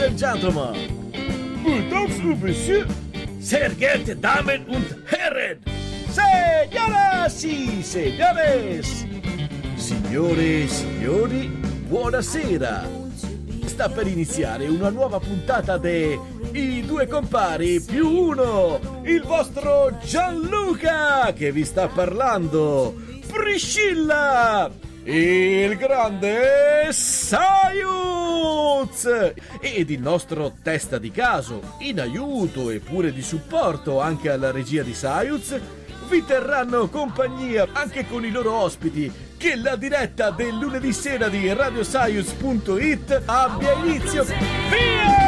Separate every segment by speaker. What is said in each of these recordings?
Speaker 1: Ladies and Gentlemen, Monsieur, sehr geehrte Damen und Herren, Señoras y señores, signore e signori, buonasera. Sta per iniziare una nuova puntata de I due compari più uno, il vostro Gianluca che vi sta parlando, Priscilla il grande Saiuz ed il nostro testa di caso, in aiuto e pure di supporto anche alla regia di Saiuz, vi terranno compagnia anche con i loro ospiti che la diretta del lunedì sera di radiosaiuz.it abbia inizio. Via!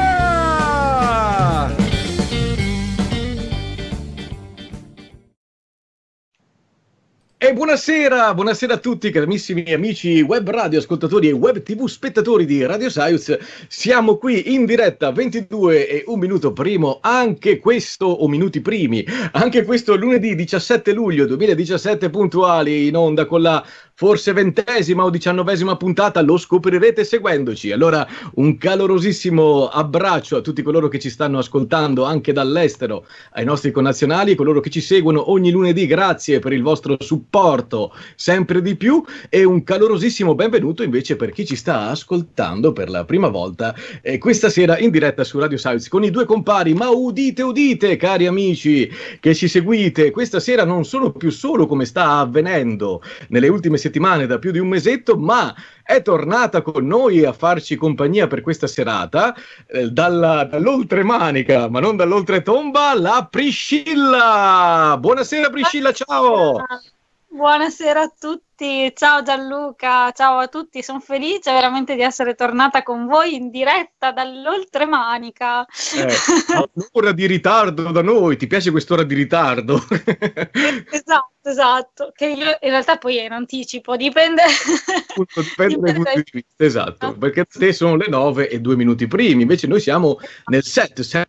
Speaker 1: E buonasera, buonasera a tutti carissimi amici web radio ascoltatori e web tv spettatori di Radio Saiuz. Siamo qui in diretta 22 e un minuto primo, anche questo, o minuti primi, anche questo lunedì 17 luglio 2017 puntuali in onda con la forse ventesima o diciannovesima puntata, lo scoprirete seguendoci. Allora un calorosissimo abbraccio a tutti coloro che ci stanno ascoltando anche dall'estero, ai nostri connazionali, coloro che ci seguono ogni lunedì, grazie per il vostro supporto sempre di più e un calorosissimo benvenuto invece per chi ci sta ascoltando per la prima volta eh, questa sera in diretta su Radio Salz con i due compari, ma udite, udite cari amici che ci seguite, questa sera non sono più solo come sta avvenendo nelle ultime settimane, da più di un mesetto, ma è tornata con noi a farci compagnia per questa serata eh, dalla, dall'oltremanica, ma non dall'oltretomba, la Priscilla. Buonasera Priscilla, ciao. Buonasera.
Speaker 2: Buonasera a tutti, ciao Gianluca, ciao a tutti, sono felice veramente di essere tornata con voi in diretta dall'oltremanica. Eh,
Speaker 1: un'ora di ritardo da noi, ti piace quest'ora di ritardo?
Speaker 2: Eh, esatto, esatto, che io in realtà poi è in anticipo, dipende,
Speaker 1: Appunto, dipende, dipende dai punti di vista, esatto, perché te sono le nove e due minuti primi, invece noi siamo esatto. nel set, set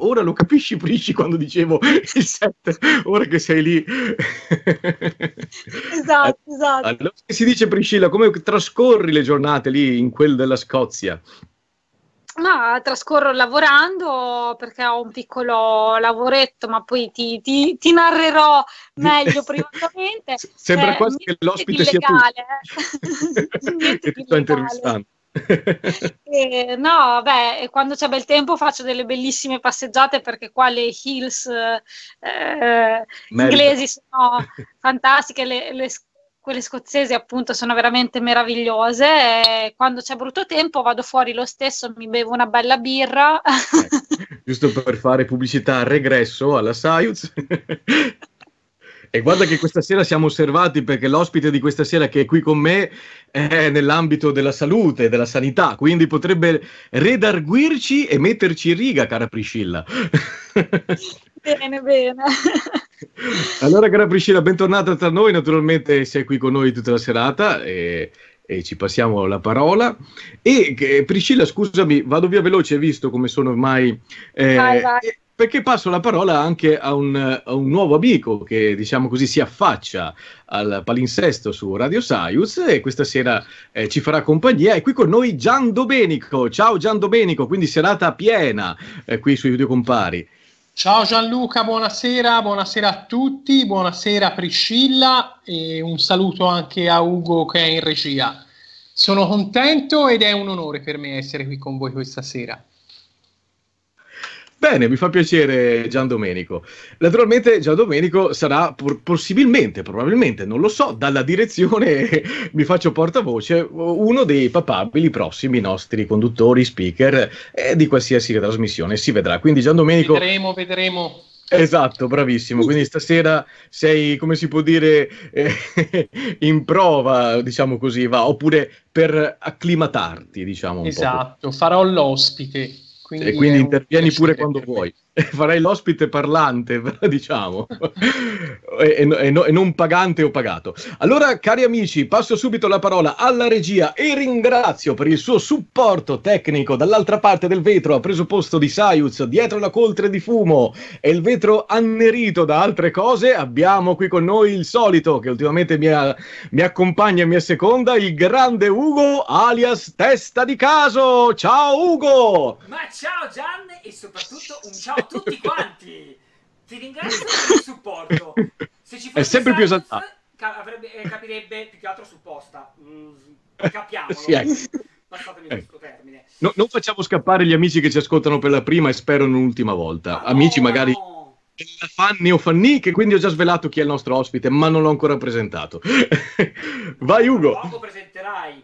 Speaker 1: Ora lo capisci, Prisci, quando dicevo il 7, ora che sei lì.
Speaker 2: esatto, esatto. Allora,
Speaker 1: si dice, Priscilla, come trascorri le giornate lì in quel della Scozia?
Speaker 2: Ma trascorro lavorando perché ho un piccolo lavoretto, ma poi ti, ti, ti narrerò meglio privatamente. Sembra eh, quasi che l'ospite sia tu.
Speaker 1: Eh. che ti sto
Speaker 2: eh, no, beh, quando c'è bel tempo faccio delle bellissime passeggiate perché qua le hills eh, inglesi sono fantastiche, le, le quelle scozzesi appunto sono veramente meravigliose. quando c'è brutto tempo vado fuori lo stesso, mi bevo una bella birra. Eh,
Speaker 1: giusto per fare pubblicità al regresso alla Saiuz. E guarda che questa sera siamo osservati perché l'ospite di questa sera che è qui con me è nell'ambito della salute, della sanità, quindi potrebbe redarguirci e metterci in riga, cara Priscilla.
Speaker 2: Bene, bene.
Speaker 1: Allora, cara Priscilla, bentornata tra noi, naturalmente sei qui con noi tutta la serata. E e ci passiamo la parola. E eh, Priscilla, scusami, vado via veloce, visto come sono ormai. Eh, vai, vai perché passo la parola anche a un, a un nuovo amico che, diciamo così, si affaccia al palinsesto su Radio Saius e questa sera eh, ci farà compagnia. È qui con noi Gian Domenico. Ciao Gian Domenico, quindi serata piena eh, qui sui Compari
Speaker 3: Ciao Gianluca, buonasera, buonasera a tutti, buonasera Priscilla e un saluto anche a Ugo che è in regia. Sono contento ed è un onore per me essere qui con voi questa sera.
Speaker 1: Bene, mi fa piacere Gian Domenico. Naturalmente Gian Domenico sarà por- possibilmente, probabilmente, non lo so, dalla direzione mi faccio portavoce, uno dei papabili prossimi nostri conduttori, speaker eh, di qualsiasi trasmissione, si vedrà. Quindi Gian Domenico...
Speaker 3: Vedremo, vedremo.
Speaker 1: Esatto, bravissimo. Quindi stasera sei, come si può dire, eh, in prova, diciamo così, va, oppure per acclimatarti, diciamo. esatto,
Speaker 3: farò l'ospite. Quindi e quindi
Speaker 1: intervieni pure quando vuoi. Eh, farai l'ospite parlante, diciamo, e, e, no, e, non pagante o pagato. Allora, cari amici, passo subito la parola alla regia e ringrazio per il suo supporto tecnico. Dall'altra parte del vetro ha preso posto di Saiuz, dietro la coltre di fumo e il vetro annerito da altre cose. Abbiamo qui con noi il solito, che ultimamente mi, ha, mi accompagna e mi asseconda, il grande Ugo, alias Testa di Caso. Ciao Ugo!
Speaker 4: Ma ciao Gian e soprattutto un ciao a tutti quanti. Ti ringrazio per il supporto. Se ci fosse è sempre più esaltato. Avrebbe, eh, capirebbe più che altro su posta. Mm, capiamolo. Sì, ecco. Passatemi eh. questo termine.
Speaker 1: No, non facciamo scappare gli amici che ci ascoltano per la prima e spero un'ultima volta. Ma amici, no, magari. No. Fanni o Fanni, che quindi ho già svelato chi è il nostro ospite, ma non l'ho ancora presentato. Vai, Ugo. Poco
Speaker 4: presenterai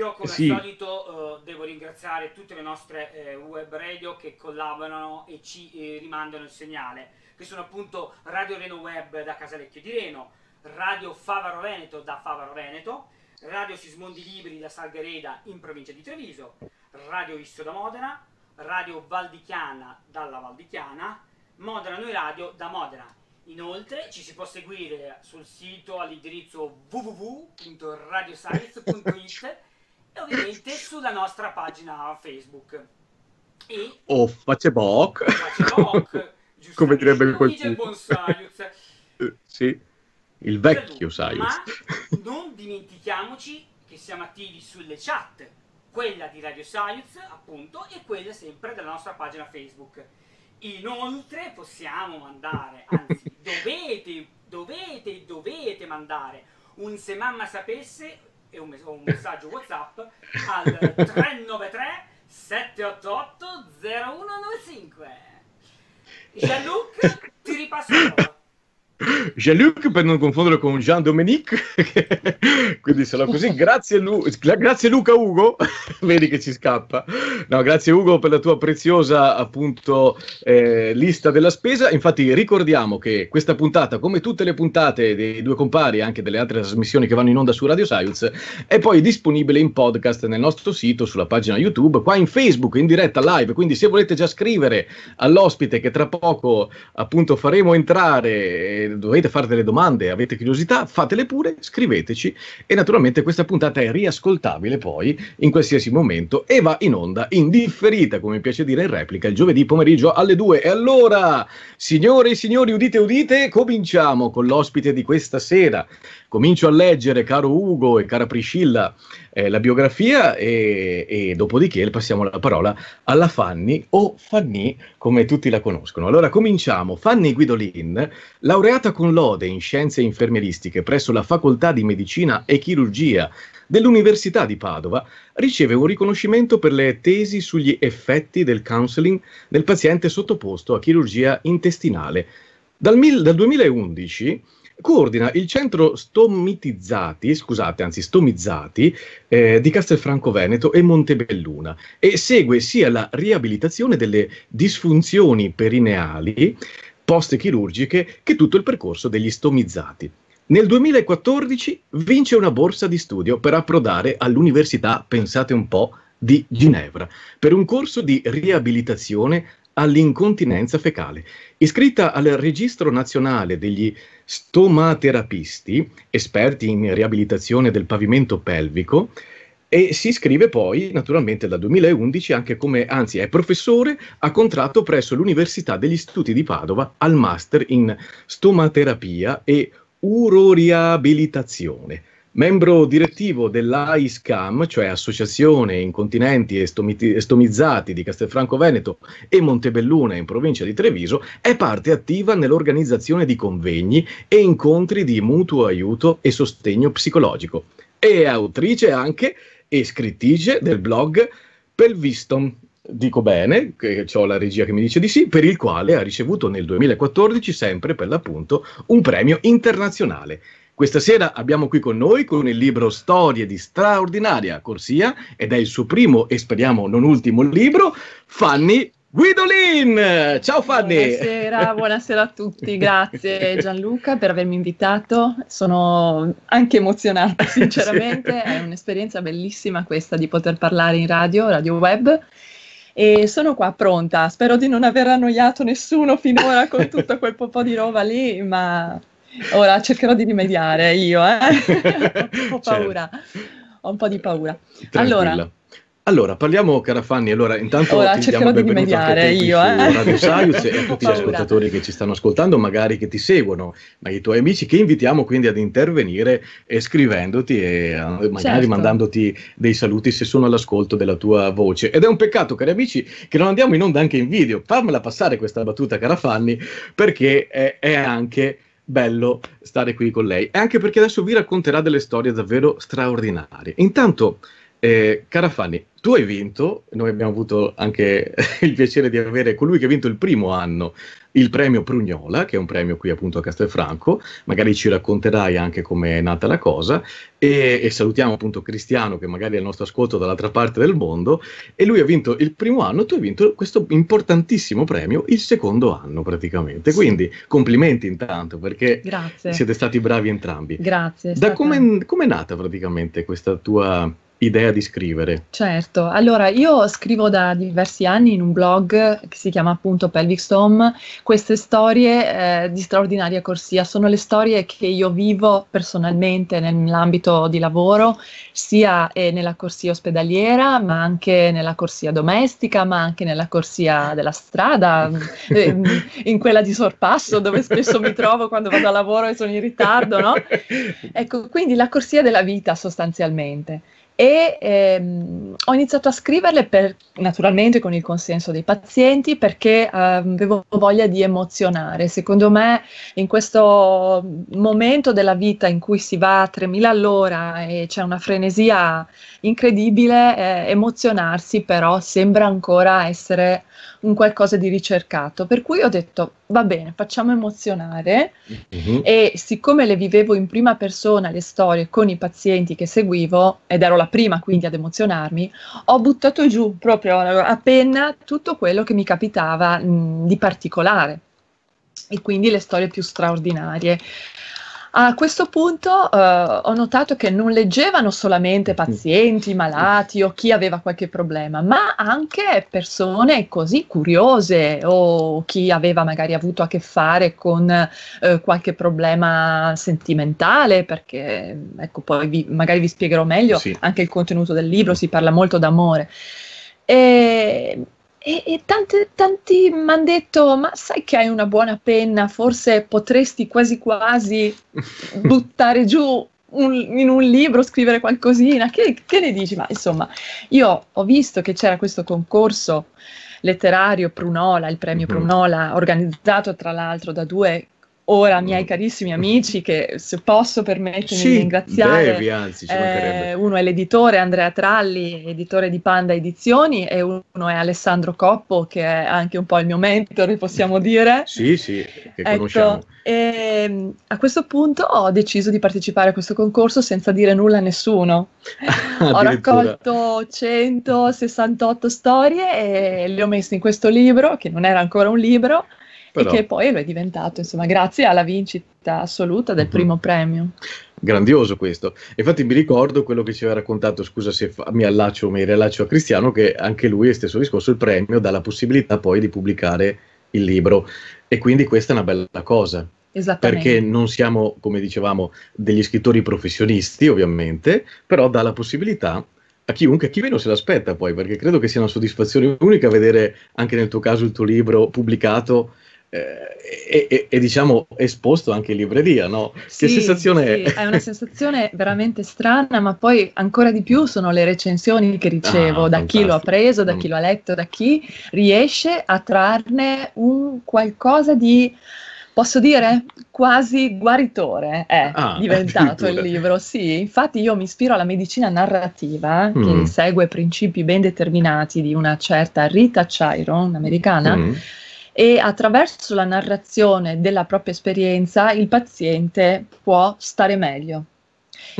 Speaker 4: io come eh, sì. al
Speaker 1: solito
Speaker 4: eh, devo ringraziare tutte le nostre eh, web radio che collaborano e ci eh, rimandano il segnale, che sono appunto Radio Reno Web da Casalecchio di Reno, Radio Favaro Veneto da Favaro Veneto, Radio Sismondi Libri da Salgareda in provincia di Treviso, Radio Isso da Modena, Radio Valdichiana dalla Valdichiana, Modena Noi Radio da Modena. Inoltre ci si può seguire sul sito all'indirizzo www.radioscience.it lo vedete sulla nostra pagina Facebook. E
Speaker 1: o oh, Facebook. Facebook come direbbe qualcuno.
Speaker 4: Il
Speaker 1: sì, il vecchio Saius.
Speaker 4: non dimentichiamoci che siamo attivi sulle chat, quella di Radio Saius appunto e quella sempre della nostra pagina Facebook. Inoltre possiamo mandare, anzi dovete, dovete, dovete mandare un Se Mamma Sapesse e un, mes- un messaggio WhatsApp al 393 788 0195. Jean-Luc,
Speaker 1: ti ripasso la Jean-Luc per non confonderlo con Jean-Dominique. Quindi sarà così. Grazie, Lu- grazie Luca Ugo, vedi che ci scappa. No, grazie Ugo per la tua preziosa appunto eh, lista della spesa. Infatti ricordiamo che questa puntata, come tutte le puntate dei due compari, e anche delle altre trasmissioni che vanno in onda su Radio Science, è poi disponibile in podcast nel nostro sito, sulla pagina YouTube, qua in Facebook, in diretta live. Quindi se volete già scrivere all'ospite che tra poco appunto faremo entrare Eh, dovete fare delle domande, avete curiosità, fatele pure, scriveteci e naturalmente questa puntata è riascoltabile poi in qualsiasi momento e va in onda indifferita, come mi piace dire in replica, il giovedì pomeriggio alle 2. E allora, signore e signori, udite, udite, cominciamo con l'ospite di questa sera. Comincio a leggere, caro Ugo e cara Priscilla, eh, la biografia e, e, dopodiché passiamo la parola alla Fanny o Fanny come tutti la conoscono. Allora cominciamo. Fanny Guidolin, laureata con lode in scienze infermieristiche presso la Facoltà di Medicina e Chirurgia dell'Università di Padova, riceve un riconoscimento per le tesi sugli effetti del counseling nel paziente sottoposto a chirurgia intestinale. Dal, mil- dal 2011 coordina il centro stomitizzati, scusate, anzi stomizzati, eh, di Castelfranco Veneto e Montebelluna e segue sia la riabilitazione delle disfunzioni perineali post-chirurgiche che tutto il percorso degli stomizzati. Nel 2014 vince una borsa di studio per approdare all'Università, pensate un po', di Ginevra per un corso di riabilitazione all'incontinenza fecale. Iscritta al Registro Nazionale degli Stomaterapisti, esperti in riabilitazione del pavimento pelvico, e si iscrive poi, naturalmente, dal 2011 anche come, anzi, è professore a contratto presso l'Università degli Istituti di Padova al Master in Stomaterapia e Uroriabilitazione. Membro direttivo dell'AISCAM, cioè Associazione Incontinenti Estomizzati, estomizzati di Castelfranco Veneto e Montebelluna in provincia di Treviso, è parte attiva nell'organizzazione di convegni e incontri di mutuo aiuto e sostegno psicologico. E è autrice anche e scrittrice del blog Pelviston, dico bene, che ho la regia che mi dice di sì, per il quale ha ricevuto nel 2014, sempre per l'appunto, un premio internazionale. Questa sera abbiamo qui con noi con il libro Storie di straordinaria corsia ed è il suo primo e speriamo non ultimo libro, Fanny Guidolin! Ciao Fanny! Buonasera,
Speaker 5: buonasera a tutti, grazie Gianluca per avermi invitato, sono anche emozionata sinceramente, sì. è un'esperienza bellissima questa di poter parlare in radio, radio web e sono qua pronta, spero di non aver annoiato nessuno finora con tutto quel po' di roba lì, ma Ora cercherò di rimediare io, eh? ho un po' paura. Certo. Ho un po' di paura. Tranquilla. Allora, allora, parliamo,
Speaker 1: cara Fanny, Allora, intanto Ora, ti diamo il benvenuto io, eh? Radio Saius e a tutti gli ascoltatori che ci stanno ascoltando, magari che ti seguono, ma i tuoi amici che invitiamo quindi ad intervenire e scrivendoti e eh, magari certo. mandandoti dei saluti se sono all'ascolto della tua voce. Ed è un peccato, cari amici, che non andiamo in onda anche in video. Fammela passare questa battuta, cara Fanny perché è, è anche bello stare qui con lei. E anche perché adesso vi racconterà delle storie davvero straordinarie. Intanto eh, cara Fanny, tu hai vinto, noi abbiamo avuto anche il piacere di avere colui che ha vinto il primo anno il premio Prugnola, che è un premio qui appunto a Castelfranco, magari ci racconterai anche come è nata la cosa e, e, salutiamo appunto Cristiano che magari è il nostro ascolto dall'altra parte del mondo e lui ha vinto il primo anno, tu hai vinto questo importantissimo premio il secondo anno praticamente, sì. quindi complimenti intanto perché
Speaker 5: Grazie. siete
Speaker 1: stati bravi entrambi.
Speaker 5: Grazie. Stata...
Speaker 1: Da come è nata praticamente questa tua idea di scrivere?
Speaker 5: Certo, allora io scrivo da diversi anni in un blog che si chiama appunto Pelvic Storm queste storie eh, di straordinaria corsia, sono le storie che io vivo personalmente nell'ambito di lavoro, sia eh, nella corsia ospedaliera, ma anche nella corsia domestica, ma anche nella corsia della strada, eh, in quella di sorpasso dove spesso mi trovo quando vado a lavoro e sono in ritardo, no? Ecco, quindi la corsia della vita sostanzialmente e ehm, ho iniziato a scriverle per, naturalmente con il consenso dei pazienti perché ehm, avevo voglia di emozionare. Secondo me in questo momento della vita in cui si va a 3000 all'ora e c'è una frenesia incredibile eh, emozionarsi, però sembra ancora essere un qualcosa di ricercato. Per cui ho detto, va bene, facciamo emozionare mm-hmm. e siccome le vivevo in prima persona le storie con i pazienti che seguivo, ed ero la prima quindi ad emozionarmi, ho buttato giù proprio a penna tutto quello che mi capitava mh, mm, di particolare e quindi le storie più straordinarie. A questo punto eh, ho notato che non leggevano solamente mm-hmm. pazienti, malati o chi aveva qualche problema, ma anche persone così curiose o chi aveva magari avuto a che fare con eh, qualche problema sentimentale, perché ecco poi vi, magari vi spiegherò meglio sì. anche il contenuto del libro, si parla molto d'amore. E e, e tante, tanti mi hanno detto, ma sai che hai una buona penna, forse potresti quasi quasi buttare giù un, in un libro, scrivere qualcosina, che, che ne dici? Ma insomma, io ho visto che c'era questo concorso letterario Prunola, il premio mm-hmm. Prunola, organizzato tra l'altro da due Ora, miei carissimi amici, che se posso permettermi sì, di ringraziare, brevi, anzi, eh, uno è l'editore Andrea Tralli, editore di Panda Edizioni, e uno è Alessandro Coppo, che è anche un po' il mio mentore, possiamo dire.
Speaker 1: sì, sì, che
Speaker 5: ecco, conosciamo. E, ehm, a questo punto ho deciso di partecipare a questo concorso senza dire nulla a nessuno. ho raccolto 168 storie e le ho messe in questo libro, che non era ancora un libro, però. e che poi lo è diventato, insomma, grazie alla vincita assoluta del mhm. primo mm-hmm. premio.
Speaker 1: Grandioso questo. Infatti mi ricordo quello che ci aveva raccontato, scusa se fa, mi allaccio o mi rilaccio a Cristiano, che anche lui è stesso discorso, il premio dà la possibilità poi di pubblicare il libro e quindi questa è una bella cosa.
Speaker 3: Esattamente. Perché
Speaker 1: non siamo, come dicevamo, degli scrittori professionisti, ovviamente, però dà la possibilità a chiunque, a chi meno se l'aspetta poi, perché credo che sia una soddisfazione unica vedere anche nel tuo caso il tuo libro pubblicato eh, è, è, diciamo esposto anche in libreria, no? Sì, che sensazione sì, è? è una
Speaker 5: sensazione veramente strana, ma poi ancora di più sono le recensioni che ah, ricevo ah, da fantastico. chi lo ha preso, da mm. chi lo ha letto, da chi riesce a trarne un qualcosa di posso dire quasi guaritore è ah, diventato il libro, sì, infatti io mi ispiro alla medicina narrativa mm. che segue principi ben determinati di una certa Rita Chiron, americana, mm e attraverso la narrazione della propria esperienza il paziente può stare meglio.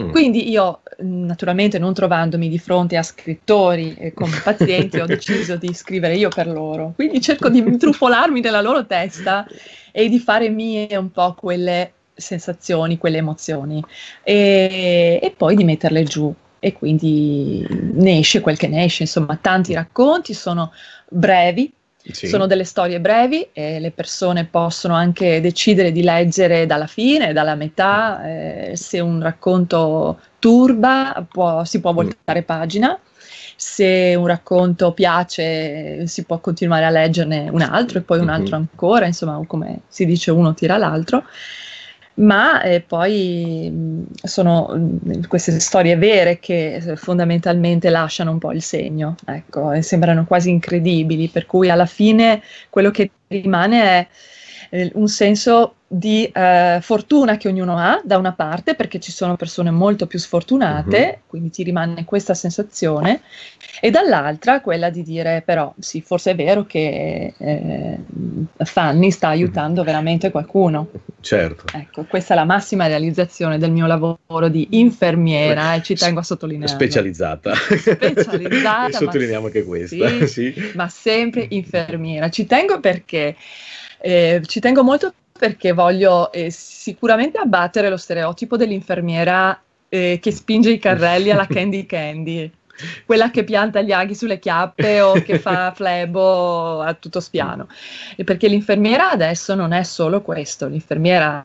Speaker 5: Mm. Quindi io, naturalmente, non trovandomi di fronte a scrittori eh, come pazienti, ho deciso di scrivere io per loro. Quindi cerco di intrufolarmi nella loro testa e di fare mie un po' quelle sensazioni, quelle emozioni e, e poi di metterle giù. E quindi ne esce quel che ne esce, insomma, tanti racconti sono brevi, sì. Sono delle storie brevi e le persone possono anche decidere di leggere dalla fine, dalla metà, eh, se un racconto turba può, si può mm. voltare pagina, se un racconto piace si può continuare a leggerne un altro e poi un mhm. altro ancora, insomma come si dice uno tira l'altro ma eh, poi mh, mm, sono mh, mm, queste storie vere che eh, fondamentalmente lasciano un po' il segno, ecco, e sembrano quasi incredibili, per cui alla fine quello che rimane è eh, un senso di eh, fortuna che ognuno ha da una parte perché ci sono persone molto più sfortunate, uh-huh. quindi ti rimane questa sensazione e dall'altra quella di dire però sì forse è vero che eh, Fanny sta mhm. aiutando uh-huh. veramente qualcuno. Certo. Ecco, questa è la massima realizzazione del mio lavoro di infermiera Beh, e ci tengo a sottolineare.
Speaker 1: Specializzata. Specializzata. Sottolineiamo anche questa. Sì, sì.
Speaker 5: Ma sempre infermiera. Ci tengo perché eh, ci tengo molto perché voglio eh, sicuramente abbattere lo stereotipo dell'infermiera eh, che spinge i carrelli alla Candy Candy, quella che pianta gli aghi sulle chiappe o che fa flebo a tutto spiano. E perché l'infermiera adesso non è solo questo, l'infermiera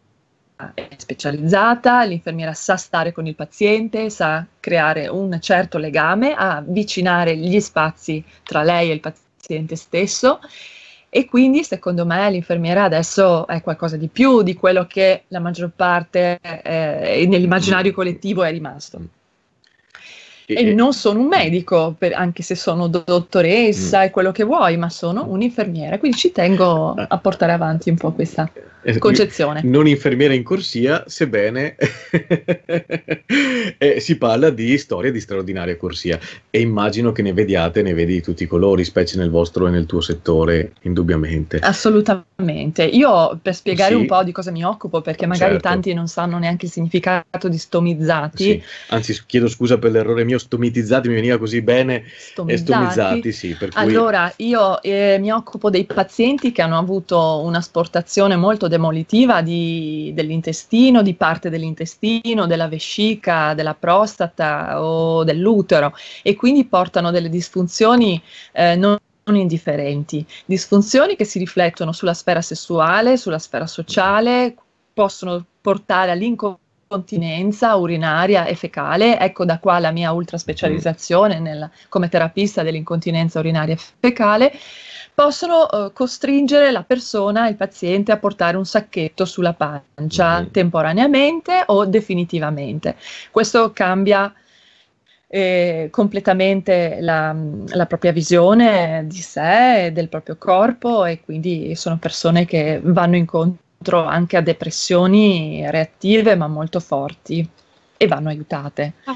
Speaker 5: è specializzata, l'infermiera sa stare con il paziente, sa creare un certo legame, avvicinare gli spazi tra lei e il paziente stesso e quindi secondo me l'infermiera adesso è qualcosa di più di quello che la maggior parte eh, nell'immaginario collettivo è rimasto e non sono un medico, per, anche se sono dottoressa mm. e quello che vuoi, ma sono un'infermiera. Quindi ci tengo ah. a portare avanti un po' questa
Speaker 1: eh, eh, concezione. Non infermiera in corsia, sebbene eh, si parla di storie di straordinaria corsia e immagino che ne vediate, ne vedi di tutti i colori, specie nel vostro e nel tuo settore, indubbiamente.
Speaker 5: Assolutamente. Io per spiegare sì. un po' di cosa mi occupo, perché magari certo. tanti non sanno neanche il significato di stomizzati. Sì.
Speaker 1: Anzi, chiedo scusa per l'errore mio condominio stomizzati mi veniva così bene. Stomizzati, stomizzati sì. Cui... Allora,
Speaker 5: io eh, mi occupo dei pazienti che hanno avuto un'asportazione molto demolitiva di, dell'intestino, di parte dell'intestino, della vescica, della prostata o dell'utero e quindi portano delle disfunzioni eh, non indifferenti, disfunzioni che si riflettono sulla sfera sessuale, sulla sfera sociale, possono portare all'incompatibilità incontinenza urinaria e fecale, ecco da qua la mia ultra specializzazione nel, come terapista dell'incontinenza urinaria e fecale, possono eh, costringere la persona, il paziente, a portare un sacchetto sulla pancia mm-hmm. temporaneamente o definitivamente. Questo cambia eh, completamente la, la, propria visione di sé, del proprio corpo e quindi sono persone che vanno incontro incontro anche a depressioni reattive ma molto forti e vanno aiutate. Ah.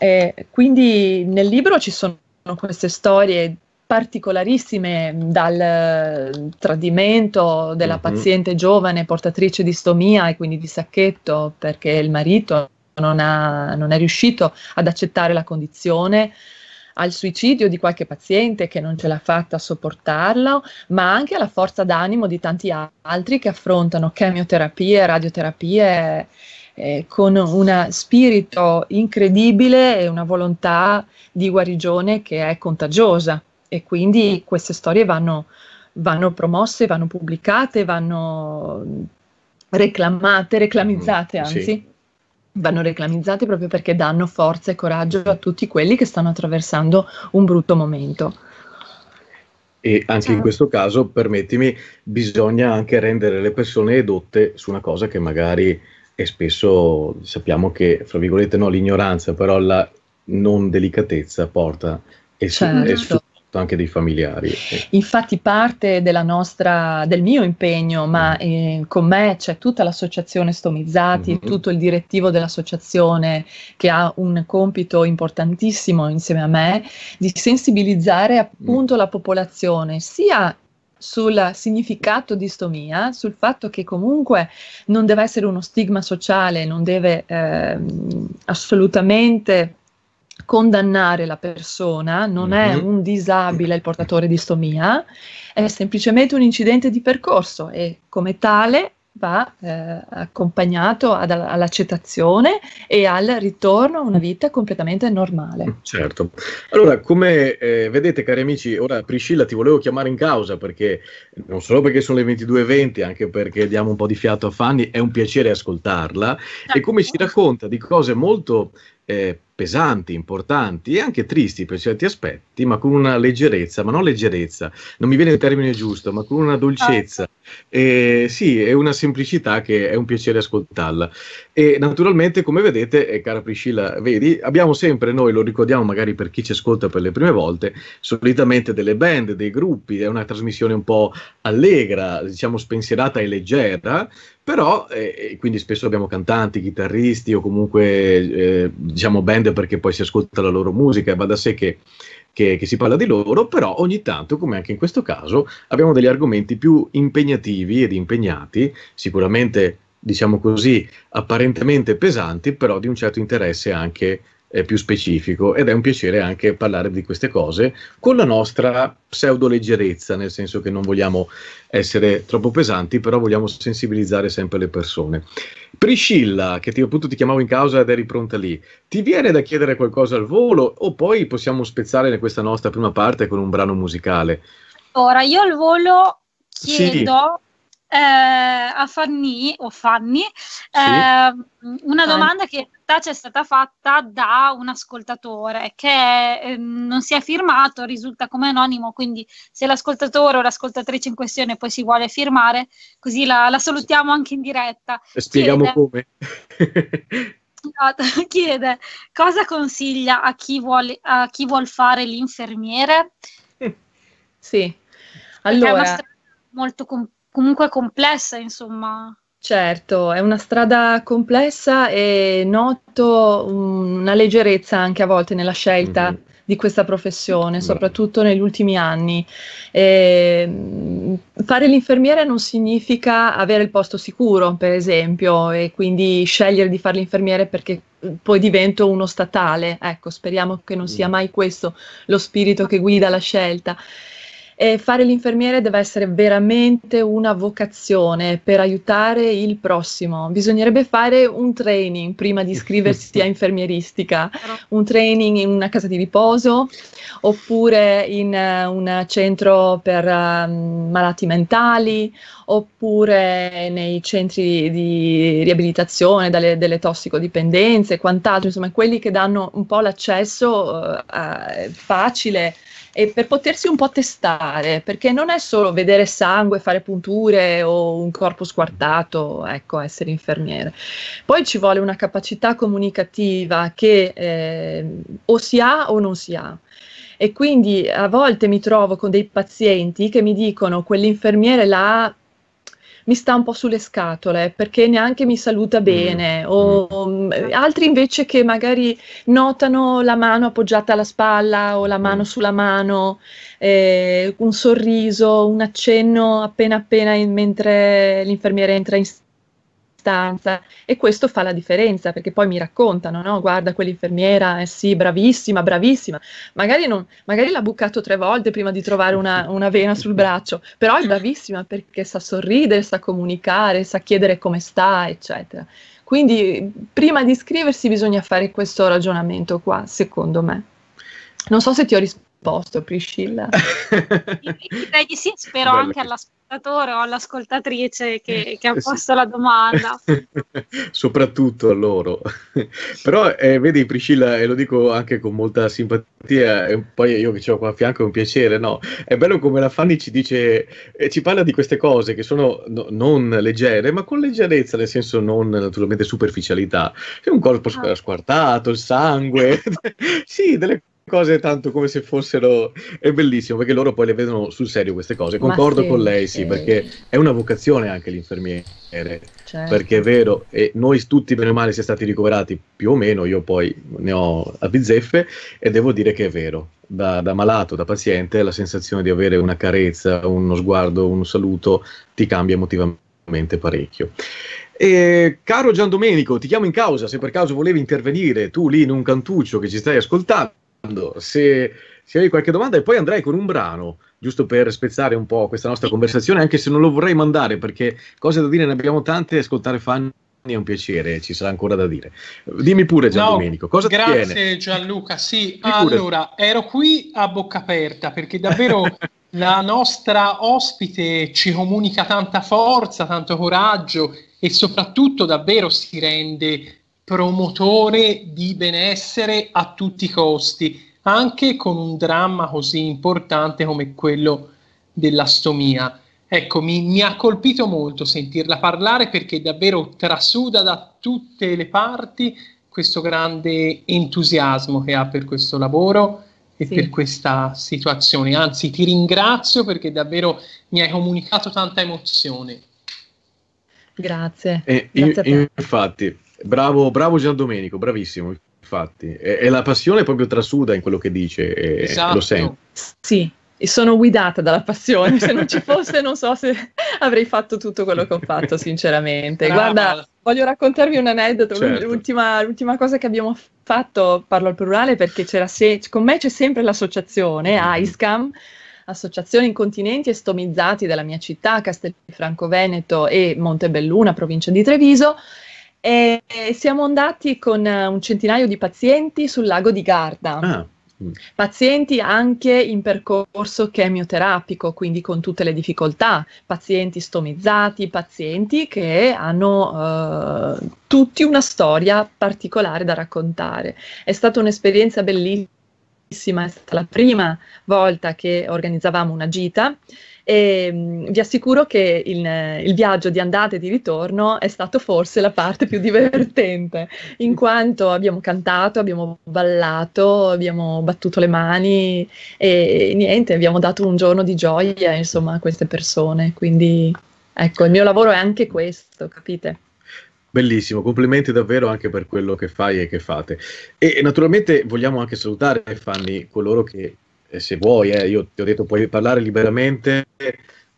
Speaker 5: Eh, quindi nel libro ci sono queste storie particolarissime dal tradimento della mm-hmm. paziente giovane portatrice di stomia e quindi di sacchetto perché il marito non, ha, non è riuscito ad accettare la condizione al suicidio di qualche paziente che non ce l'ha fatta a sopportarlo, ma anche alla forza d'animo di tanti altri che affrontano chemioterapie, radioterapie eh, con un spirito incredibile e una volontà di guarigione che è contagiosa. E quindi queste storie vanno, vanno promosse, vanno pubblicate, vanno mm, reclamate, mm, reclamizzate anzi. Sì vanno reclamizzate proprio perché danno forza e coraggio a tutti quelli che stanno attraversando un brutto momento.
Speaker 1: E anche certo. in questo caso, permettimi, bisogna anche rendere le persone edotte su una cosa che magari è spesso, sappiamo che, fra virgolette, no l'ignoranza, però la non delicatezza porta e, certo. e anche dei familiari.
Speaker 5: Infatti parte nostra, del mio impegno, ma mm. eh, con me c'è tutta l'associazione Stomizzati, mm-hmm. tutto il direttivo dell'associazione che ha un compito importantissimo insieme a me di sensibilizzare appunto mm. la popolazione sia sul significato di stomia, sul fatto che comunque non deve essere uno stigma sociale, non deve eh, assolutamente condannare la persona, non è mhm. un disabile il portatore di stomia, è semplicemente un incidente di percorso e come tale va eh, accompagnato ad, all'accettazione e al ritorno a una vita completamente normale. Mm,
Speaker 1: certo. Allora, come eh, vedete cari amici, ora Priscilla ti volevo chiamare in causa perché non solo perché sono le 22.20, anche perché diamo un po' di fiato a Fanny, è un piacere ascoltarla certo. e ecco. come ci racconta di cose molto eh, pesanti, importanti e anche tristi per certi aspetti, ma con una leggerezza, ma non leggerezza, non mi viene il termine giusto, ma con una dolcezza ah, e, sì, è una semplicità che è un piacere ascoltarla. E naturalmente, come vedete, eh, cara Priscilla, vedi, abbiamo sempre noi, lo ricordiamo magari per chi ci ascolta per le prime volte, solitamente delle band, dei gruppi, è una trasmissione un po' allegra, diciamo spensierata e leggera, però eh, quindi spesso abbiamo cantanti, chitarristi o comunque eh, diciamo band perché poi si ascolta la loro musica, va da sé che che, che, si parla di loro, però ogni tanto, come anche in questo caso, abbiamo degli argomenti più impegnativi ed impegnati, sicuramente, diciamo così, apparentemente pesanti, però di un certo interesse anche eh, più specifico ed è un piacere anche parlare di queste cose con la nostra pseudo leggerezza, nel senso che non vogliamo essere troppo pesanti, però vogliamo sensibilizzare sempre le persone. Priscilla, che ti, appunto ti chiamavo in causa ed eri pronta lì, ti viene da chiedere qualcosa al volo o poi possiamo spezzare questa nostra prima parte con un brano musicale?
Speaker 2: Ora, io al volo
Speaker 1: chiedo
Speaker 2: sì eh, a Fanny o Fanny sì. Eh, una domanda che in realtà ci è stata fatta da un ascoltatore che eh, non si è firmato, risulta come anonimo, quindi se l'ascoltatore o l'ascoltatrice in questione poi si vuole firmare, così la, la salutiamo anche in diretta. E spieghiamo come. Esatto, chiede cosa consiglia a chi vuole, a chi vuol fare l'infermiere? Sì, allora... È una strada molto complessa comunque complessa, insomma.
Speaker 5: Certo, è una strada complessa e noto una leggerezza anche a volte nella scelta mm-hmm. di questa professione, soprattutto negli ultimi anni. E mm, fare l'infermiere non significa avere il posto sicuro, per esempio, e quindi scegliere di fare l'infermiere perché mm, poi divento uno statale. Ecco, speriamo che non sia mm. mai questo lo spirito che guida la scelta eh, fare l'infermiere deve essere veramente una vocazione per aiutare il prossimo. Bisognerebbe fare un training prima di iscriversi a infermieristica, un training in una casa di riposo oppure in uh, un centro per uh, malati mentali oppure nei centri di riabilitazione dalle, delle tossicodipendenze e quant'altro, insomma quelli che danno un po' l'accesso uh, facile e per potersi un po' testare, perché non è solo vedere sangue, fare punture o un corpo squartato, ecco, essere infermiere. Poi ci vuole una capacità comunicativa che eh, o si ha o non si ha. E quindi a volte mi trovo con dei pazienti che mi dicono quell'infermiere là mi sta un po' sulle scatole perché neanche mi saluta mm, bene, mm. o um, altri invece che magari notano la mano appoggiata alla spalla o la mano sulla mano, eh, un sorriso, un accenno appena appena in, mentre l'infermiera entra in stanza distanza e questo fa la differenza perché poi mi raccontano, no? guarda quell'infermiera, eh sì, bravissima, bravissima, magari, non, magari l'ha bucato tre volte prima di trovare una, una vena sul braccio, però è bravissima perché sa sorridere, sa comunicare, sa chiedere come sta, eccetera. Quindi prima di iscriversi bisogna fare questo ragionamento qua, secondo me. Non so se ti ho risposto posto, Priscilla.
Speaker 2: Direi di sì, spero Bello. anche all'ascoltatore o all'ascoltatrice che, che ha posto sì. la domanda.
Speaker 1: Soprattutto a loro. Però eh, vedi Priscilla, e lo dico anche con molta simpatia, e poi io che ce l'ho qua a fianco è un piacere, no? È bello come la Fanny ci dice, e eh, ci parla di queste cose che sono no, non leggere, ma con leggerezza, nel senso non naturalmente superficialità. C'è un corpo ah. squartato, il sangue, sì, delle cose tanto come se fossero è bellissimo perché loro poi le vedono sul serio queste cose concordo sì, con lei sì, sì perché è una vocazione anche l'infermiere certo. perché è vero e noi tutti bene o male siamo stati ricoverati più o meno io poi ne ho a bizzeffe e devo dire che è vero da, da malato da paziente la sensazione di avere una carezza uno sguardo un saluto ti cambia emotivamente parecchio. Eh, caro Gian Domenico, ti chiamo in causa se per caso volevi intervenire tu lì in un cantuccio che ci stai ascoltando se, se hai qualche domanda e poi andrei con un brano, giusto per spezzare un po' questa nostra conversazione, anche se non lo vorrei mandare perché cose da dire ne abbiamo tante, ascoltare Fanny è un piacere, ci sarà ancora da dire. Dimmi pure Gian no, Domenico, cosa grazie
Speaker 3: Grazie Gianluca, sì, allora, ero qui a bocca aperta perché davvero la nostra ospite ci comunica tanta forza, tanto coraggio e soprattutto davvero si rende promotore di benessere a tutti i costi, anche con un dramma così importante come quello dell'astomia. Ecco, mi, mi ha colpito molto sentirla parlare perché davvero trasuda da tutte le parti questo grande entusiasmo che ha per questo lavoro e sì. per questa situazione. Anzi, ti ringrazio perché davvero mi hai comunicato tanta emozione.
Speaker 5: Grazie.
Speaker 1: Eh, Grazie in, infatti, Bravo, bravo Gian Domenico, bravissimo, infatti. E, e, la passione proprio trasuda in quello che dice, e, esatto. lo sento.
Speaker 5: Sì, sono guidata dalla passione, se non ci fosse non so se avrei fatto tutto quello che ho fatto, sinceramente. Guarda, voglio raccontarvi un aneddoto, certo. l'ultima, l'ultima, cosa che abbiamo fatto, parlo al plurale perché c'era se, con me c'è sempre l'associazione mm-hmm. ISCAM, associazione incontinenti e stomizzati della mia città, Castelfranco Veneto e Montebelluna, provincia di Treviso, e siamo andati con eh, un centinaio di pazienti sul lago di Garda. Ah. Mm. Pazienti anche in percorso chemioterapico, quindi con tutte le difficoltà, pazienti stomizzati, pazienti che hanno eh, tutti una storia particolare da raccontare. È stata un'esperienza bellissima, è stata la prima volta che organizzavamo una gita e ehm, vi assicuro che il, il, viaggio di andata e di ritorno è stato forse la parte più divertente, in quanto abbiamo cantato, abbiamo ballato, abbiamo battuto le mani e, niente, abbiamo dato un giorno di gioia insomma, a queste persone, quindi ecco, il mio lavoro è anche questo, capite?
Speaker 1: Bellissimo, complimenti davvero anche per quello che fai e che fate. E, e naturalmente vogliamo anche salutare Fanny, coloro che eh, se vuoi, eh, io ti ho detto puoi parlare liberamente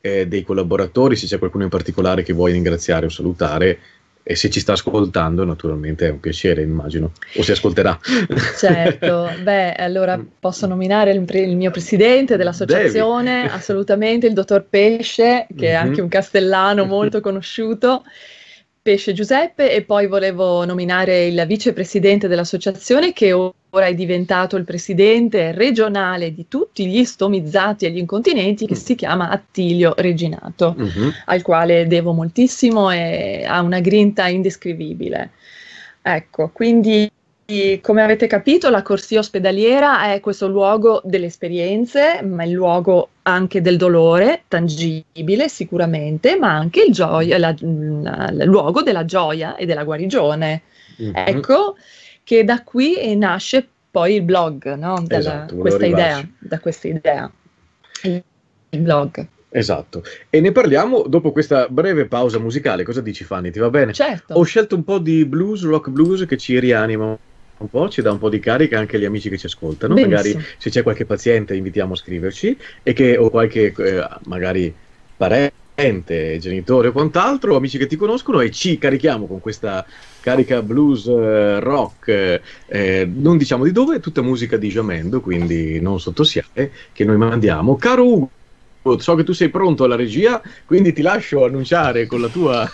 Speaker 1: eh, dei collaboratori, se c'è qualcuno in particolare che vuoi ringraziare o salutare. E se ci sta ascoltando, naturalmente è un piacere, immagino, o si ascolterà.
Speaker 5: Certo, beh, allora posso nominare il, il mio presidente dell'associazione, Devi. assolutamente, il dottor Pesce, che mm-hmm. è anche mhm. un castellano molto conosciuto. Pesce Giuseppe e poi volevo nominare il vicepresidente dell'associazione che ora è diventato il presidente regionale di tutti gli stomizzati e gli incontinenti che si chiama Attilio Reginato, uh-huh. al quale devo moltissimo e ha una grinta indescrivibile. Ecco, quindi come avete capito, la corsia ospedaliera è questo luogo delle esperienze, ma il luogo anche del dolore, tangibile sicuramente, ma anche il, gioia, la, la, mm, il luogo della gioia e della guarigione. Mm-hmm. Ecco che da qui nasce poi il blog, no? Dalla, esatto, questa idea, da questa idea. Il blog.
Speaker 1: Esatto, e ne parliamo dopo questa breve pausa musicale. Cosa dici, Fanny? Ti va bene? Certo. Ho scelto un po' di blues, rock blues che ci rianima un po', ci dà un po' di carica anche agli amici che ci ascoltano. Benissimo. Magari se c'è qualche paziente invitiamo a scriverci e che, o qualche eh, magari parente, genitore o quant'altro, amici che ti conoscono e ci carichiamo con questa carica blues eh, rock, eh, non diciamo di dove, tutta musica di Giamendo, quindi non sottosiate, che noi mandiamo. Caro Ugo, so che tu sei pronto alla regia, quindi ti lascio annunciare con la tua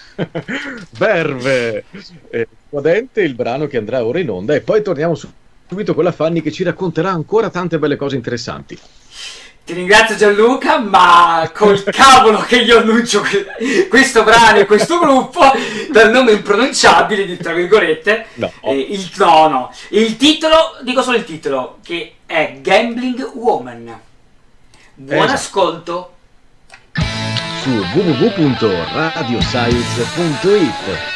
Speaker 1: verve. Eh, Squadente, il brano che andrà ora in onda, e poi torniamo subito con la Fanny che ci racconterà ancora tante belle cose interessanti.
Speaker 4: Ti ringrazio Gianluca, ma col cavolo che io annuncio questo brano e questo gruppo dal nome impronunciabile, di, tra virgolette, no. Eh, il, no, il titolo, dico solo il titolo, che è Gambling Woman. Buon esatto. ascolto!
Speaker 1: Su www.radioscience.it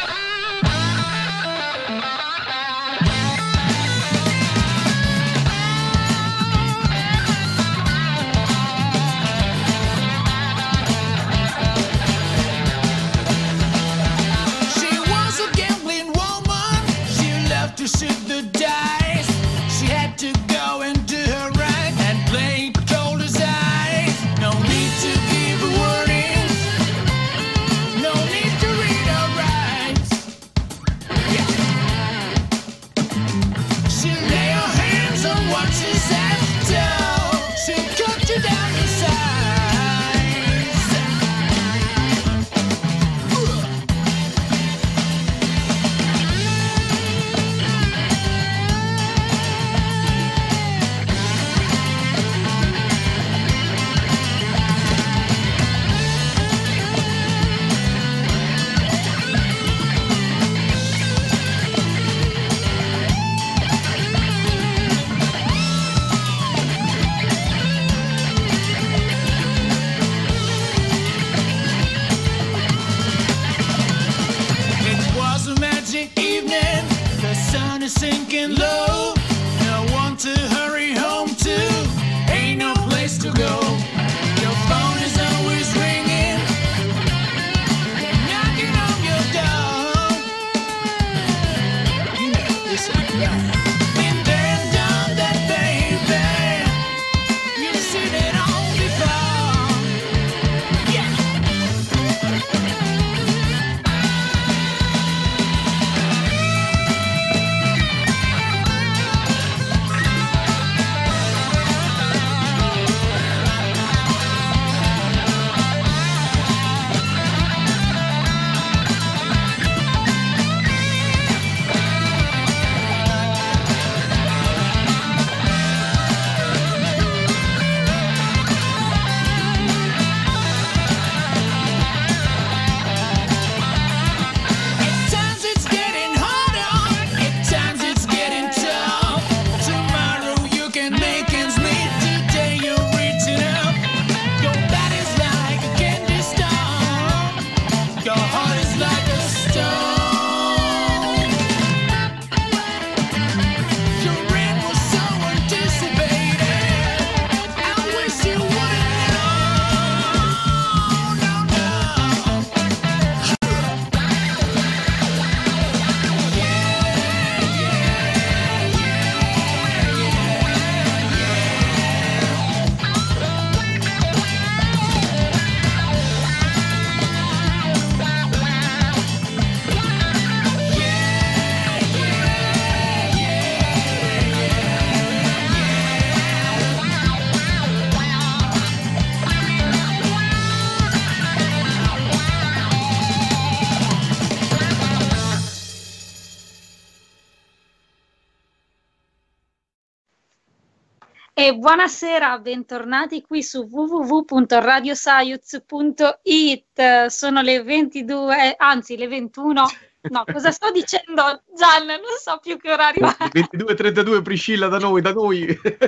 Speaker 2: buonasera, bentornati qui su www.radiosaiuz.it. Sono le 22, eh, anzi le 21. No, cosa sto dicendo? Gian, non so più che orario
Speaker 1: 22.32 Priscilla da noi, da noi.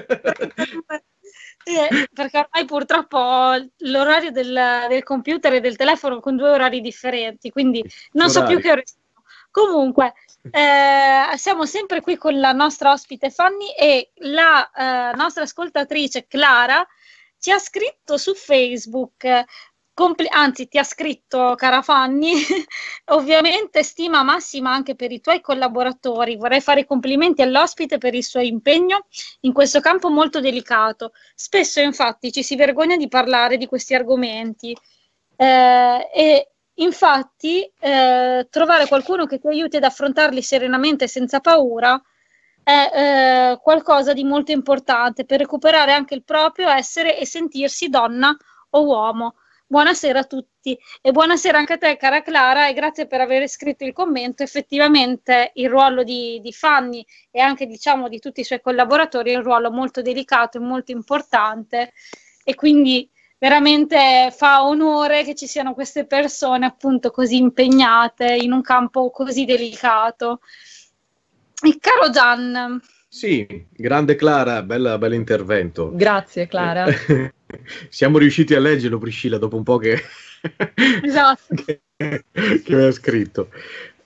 Speaker 2: Eh, perché ormai purtroppo l'orario del, del, computer e del telefono con due orari differenti, quindi non orari. so più che ore sono. Comunque, eh, siamo sempre qui con la nostra ospite Fanny e la eh, nostra ascoltatrice Clara ci ha scritto su Facebook. Compl- anzi, ti ha scritto, cara Fanny, ovviamente stima massima anche per i tuoi collaboratori. Vorrei fare i complimenti all'ospite per il suo impegno in questo campo molto delicato. Spesso, infatti, ci si vergogna di parlare di questi argomenti. Eh, e Infatti, eh, trovare qualcuno che ti aiuti ad affrontarli serenamente e senza paura è eh, qualcosa di molto importante per recuperare anche il proprio essere e sentirsi donna o uomo. Buonasera a tutti e buonasera anche a te cara Clara e grazie per aver scritto il commento. Effettivamente il ruolo di, di Fanny e anche diciamo di tutti i suoi collaboratori è un ruolo molto delicato e molto importante e quindi veramente fa onore che ci siano queste persone appunto così impegnate in un campo così delicato. E caro Gian.
Speaker 1: Sì, grande Clara, bella, bel intervento.
Speaker 2: Grazie Clara.
Speaker 1: Siamo riusciti a leggerlo Priscilla dopo un po' che...
Speaker 5: esatto. che,
Speaker 1: che aveva scritto.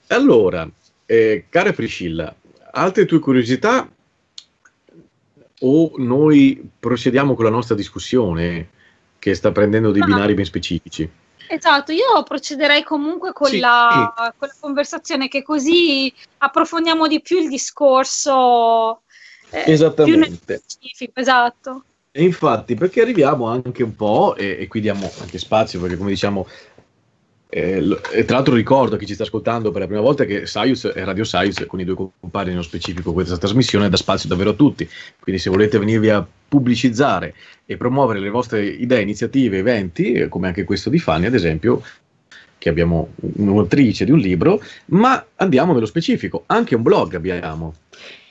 Speaker 1: Allora, eh, cara Priscilla, altre tue curiosità o noi procediamo con la nostra discussione? che sta prendendo dei binari ben specifici.
Speaker 2: Esatto, io procederei comunque con, sì, la, sì. con la conversazione che così approfondiamo di più il discorso. Eh, Esattamente. specifico, esatto.
Speaker 1: E infatti, perché arriviamo anche un po', e, e, qui diamo anche spazio, perché come diciamo eh, tra l'altro ricordo a chi ci sta ascoltando per la prima volta che Saius e Radio Saius, con i due compagni nello specifico questa trasmissione, dà spazio davvero a tutti, quindi se volete venirvi a pubblicizzare e promuovere le vostre idee, iniziative, eventi, eh, come anche questo di Fanny ad esempio, che abbiamo un'autrice di un libro, ma andiamo nello specifico, anche un blog abbiamo.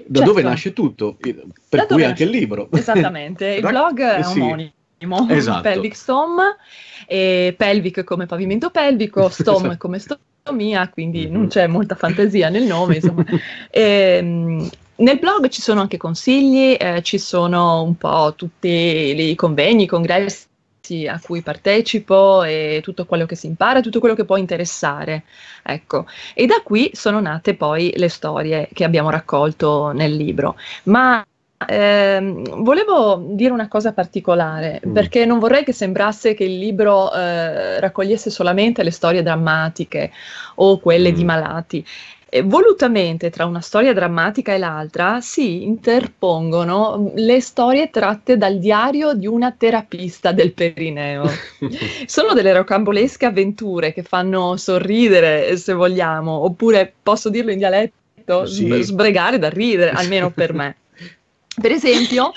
Speaker 5: Da certo. dove nasce
Speaker 1: tutto, eh, per da cui anche nasce? il libro. Esattamente,
Speaker 5: il blog è eh omonimo. Sì esatto. pelvic stom, e pelvic come pavimento pelvico, stom esatto. come stomia, quindi mm-hmm. non c'è molta fantasia nel nome, insomma. e, ehm, nel blog ci sono anche consigli, eh, ci sono un po' tutti i convegni, i congressi a cui partecipo e tutto quello che si impara, tutto quello che può interessare. Ecco, e da qui sono nate poi le storie che abbiamo raccolto nel libro. Ma eh, volevo dire una cosa particolare, mm. perché non vorrei che sembrasse che il libro eh, raccogliesse solamente le storie drammatiche o quelle mm. di malati. E volutamente tra una storia drammatica e l'altra si interpongono le storie tratte dal diario di una terapista del Perineo. Sono delle rocambolesche avventure che fanno sorridere, se vogliamo, oppure posso dirlo in dialetto, sì. sbregare da ridere, almeno per me. Per esempio,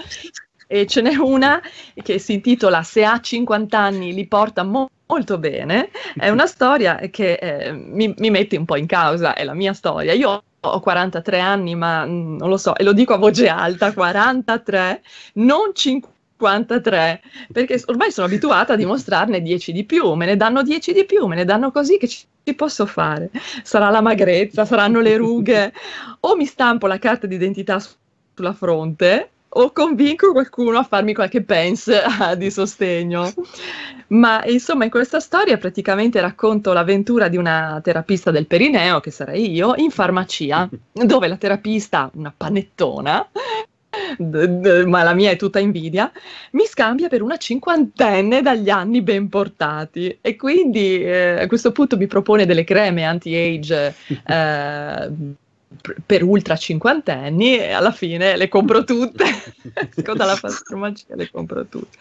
Speaker 5: e ce n'è una che si intitola Se ha 50 anni li porta mo- molto bene, è una storia che eh, mi, mi mette un po' in causa, è la mia storia. Io ho 43 anni, ma mm, non lo so, e lo dico a voce alta, 43, non 50. 53, perché ormai sono abituata a dimostrarne 10 di più, me ne danno 10 di più, me ne danno così che ci, ci posso fare. Sarà la magrezza, saranno le rughe, o mi stampo la carta d'identità sulla fronte o convinco qualcuno a farmi qualche pence di sostegno. Ma insomma, in questa storia praticamente racconto l'avventura di una terapista del perineo, che sarei io, in farmacia, dove la terapista, una panettona, d- d- ma la mia è tutta invidia, mi scambia per una cinquantenne dagli anni ben portati e quindi eh, a questo punto mi propone delle creme anti-age. Eh, per ultra cinquantenni e alla fine le compro tutte, esco dalla farmacia le compro tutte.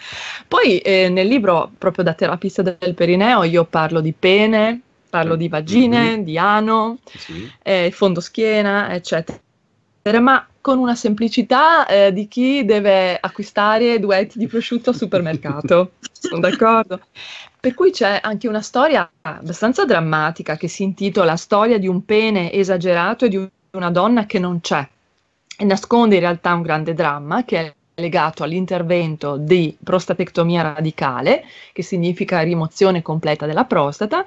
Speaker 5: Poi eh, nel libro, proprio da terapista del perineo, io parlo di pene, parlo di vagine, mm-hmm. di ano, sì. eh, fondo schiena, eccetera ma con una semplicità eh, di chi deve acquistare duetti di prosciutto al supermercato. Sono d'accordo. Per cui c'è anche una storia abbastanza drammatica che si intitola Storia di un pene esagerato e di una donna che non c'è e nasconde in realtà un grande dramma che è legato all'intervento di prostatectomia radicale, che significa rimozione completa della prostata,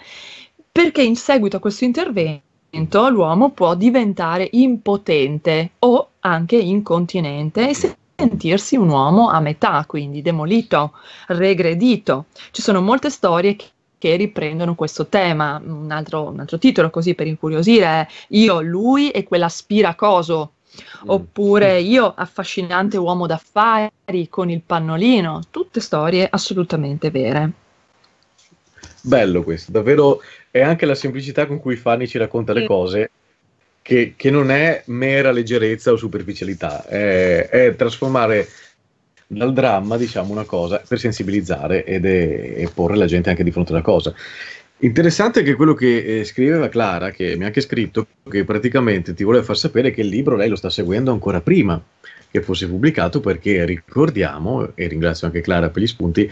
Speaker 5: perché in seguito a questo intervento l'uomo può diventare impotente o anche incontinente e sentirsi un uomo a metà, quindi demolito, regredito. Ci sono molte storie che che riprendono questo tema. Un altro, un altro titolo così per incuriosire è Io, lui e quell'aspiracoso mm. oppure io affascinante uomo d'affari con il pannolino, tutte storie assolutamente vere.
Speaker 1: Bello questo, davvero è anche la semplicità con cui Fanny ci racconta le cose, che, che non è mera leggerezza o superficialità, è, è trasformare dal dramma diciamo una cosa per sensibilizzare ed, è, e porre la gente anche di fronte alla cosa. Interessante che quello che eh, scriveva Clara, che mi ha anche scritto, che praticamente ti voleva far sapere che il libro lei lo sta seguendo ancora prima che fosse pubblicato, perché ricordiamo, e ringrazio anche Clara per gli spunti,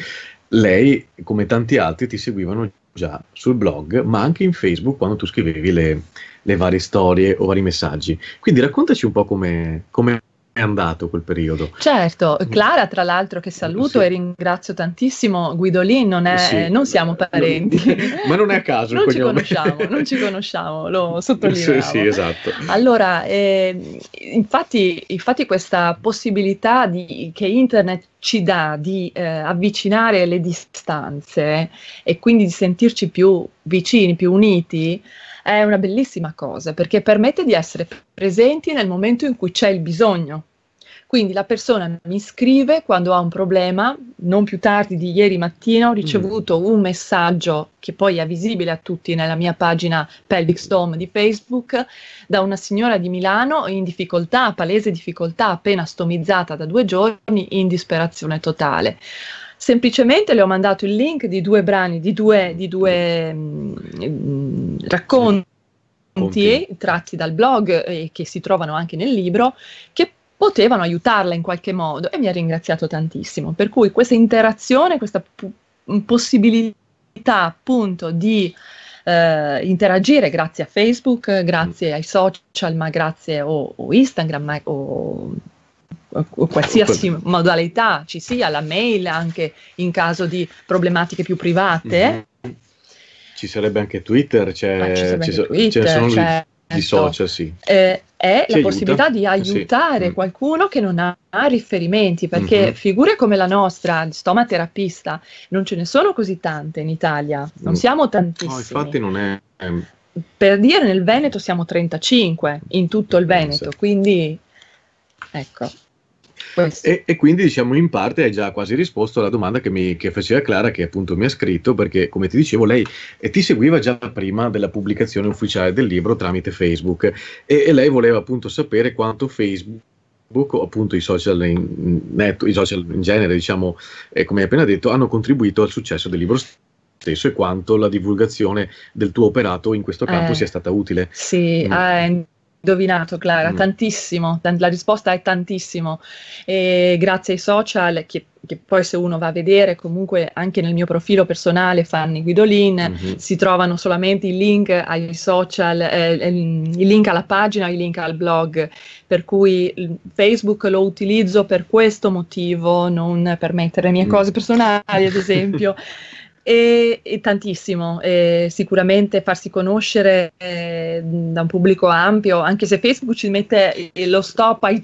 Speaker 1: lei, come tanti altri, ti seguivano già sul blog, ma anche in Facebook quando tu scrivevi le, le varie storie o vari messaggi. Quindi raccontaci un po' come, come è andato quel periodo.
Speaker 5: Certo, mm. Clara tra l'altro che saluto sì. e ringrazio tantissimo, Guidolin non, è, sì. non siamo parenti.
Speaker 1: ma non è a caso non ci conosciamo,
Speaker 5: non ci conosciamo, lo sottolineo. Sì, sì, esatto. Allora, eh, infatti, infatti questa possibilità di, che internet ci dà di eh, avvicinare le distanze e quindi di sentirci più vicini, più uniti, è una bellissima cosa perché permette di essere presenti nel momento in cui c'è il bisogno. Quindi la persona mi scrive quando ha un problema, non più tardi di ieri mattina ho mm. ricevuto mm. un messaggio che poi è visibile a tutti nella mia pagina Pelvic Storm di Facebook da una signora di Milano in difficoltà, palese difficoltà, appena stomizzata da due giorni, in disperazione totale semplicemente le ho mandato il link di due brani, di due, di due mh, mm, racconti Conti. tratti dal blog e eh, che si trovano anche nel libro, che potevano aiutarla in qualche modo e mi ha ringraziato tantissimo. Per cui questa interazione, questa p- possibilità appunto di eh, interagire grazie a Facebook, grazie ai social, ma grazie o, o Instagram ma, o, o, qualsiasi modalità ci sia, la mail anche in caso di problematiche più private. Mm-hmm.
Speaker 1: Ci sarebbe anche Twitter, cioè, ci, ci, anche so, Twitter, ci sono certo. i social, sì.
Speaker 5: Eh, è Ci la aiuta. possibilità di aiutare sì. Mm. qualcuno che non ha riferimenti, perché mm-hmm. figure come la nostra, stomaterapista, non ce ne sono così tante in Italia, non mm. siamo tantissimi. No, infatti
Speaker 1: non è... Ehm,
Speaker 5: per dire nel Veneto siamo 35 in tutto il Veneto, quindi ecco.
Speaker 1: E, e, quindi diciamo in parte hai già quasi risposto alla domanda che, mi, che faceva Clara che appunto mi ha scritto perché come ti dicevo lei eh, ti seguiva già prima della pubblicazione ufficiale del libro tramite Facebook e, e lei voleva appunto sapere quanto Facebook appunto i social in, net, i social in genere, diciamo, eh, come hai appena detto, hanno contribuito al successo del libro stesso e quanto la divulgazione del tuo operato in questo campo eh, sia stata utile.
Speaker 5: Sì, mm. eh, indovinato Clara, mm. tantissimo, la risposta è tantissimo. E grazie ai social, che, che, poi se uno va a vedere, comunque anche nel mio profilo personale Fanny Guidolin, mm-hmm. si trovano solamente i link ai social, eh, eh i link alla pagina, i link al blog, per cui Facebook lo utilizzo per questo motivo, non per mettere le mie mm. cose personali, ad esempio. E, e tantissimo, e sicuramente farsi conoscere eh, da un pubblico ampio, anche se Facebook ci mette eh, lo stop ai 5.000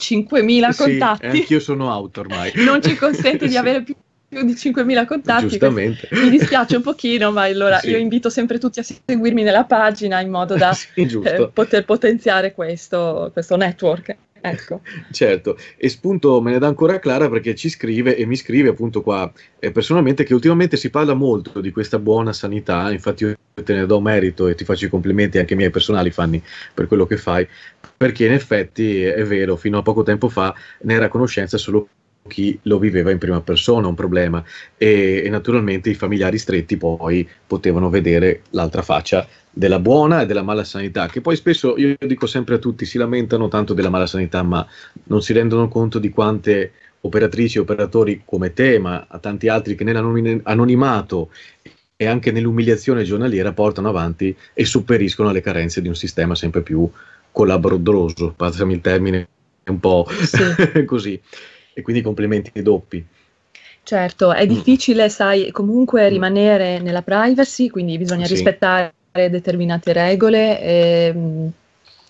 Speaker 5: sì, contatti. Eh,
Speaker 1: anch'io sono out ormai. non ci consente sì. di avere
Speaker 5: più di 5.000 contatti. giustamente Mi dispiace un pochino, ma allora sì. io invito sempre tutti a seguirmi nella pagina in modo da sì, eh, poter potenziare questo, questo network. Ecco.
Speaker 1: certo, e spunto me ne dà ancora Clara perché ci scrive e mi scrive appunto qua eh, personalmente che ultimamente si parla molto di questa buona sanità, infatti io te ne do merito e ti faccio i complimenti anche miei personali Fanni per quello che fai, perché in effetti è vero, fino a poco tempo fa ne era a conoscenza solo chi lo viveva in prima persona un problema e, e, naturalmente i familiari stretti poi potevano vedere l'altra faccia della buona e della mala sanità che poi spesso io dico sempre a tutti si lamentano tanto della mala sanità ma non si rendono conto di quante operatrici e operatori come te ma a tanti altri che nell'anonimato e anche nell'umiliazione giornaliera portano avanti e superiscono le carenze di un sistema sempre più collaboroso, passami il termine un po' sì. così e quindi complimenti doppi.
Speaker 5: Certo, è mm. difficile, mm. sai, comunque mm. rimanere nella privacy, quindi bisogna sì. rispettare determinate regole, e, ehm, mh,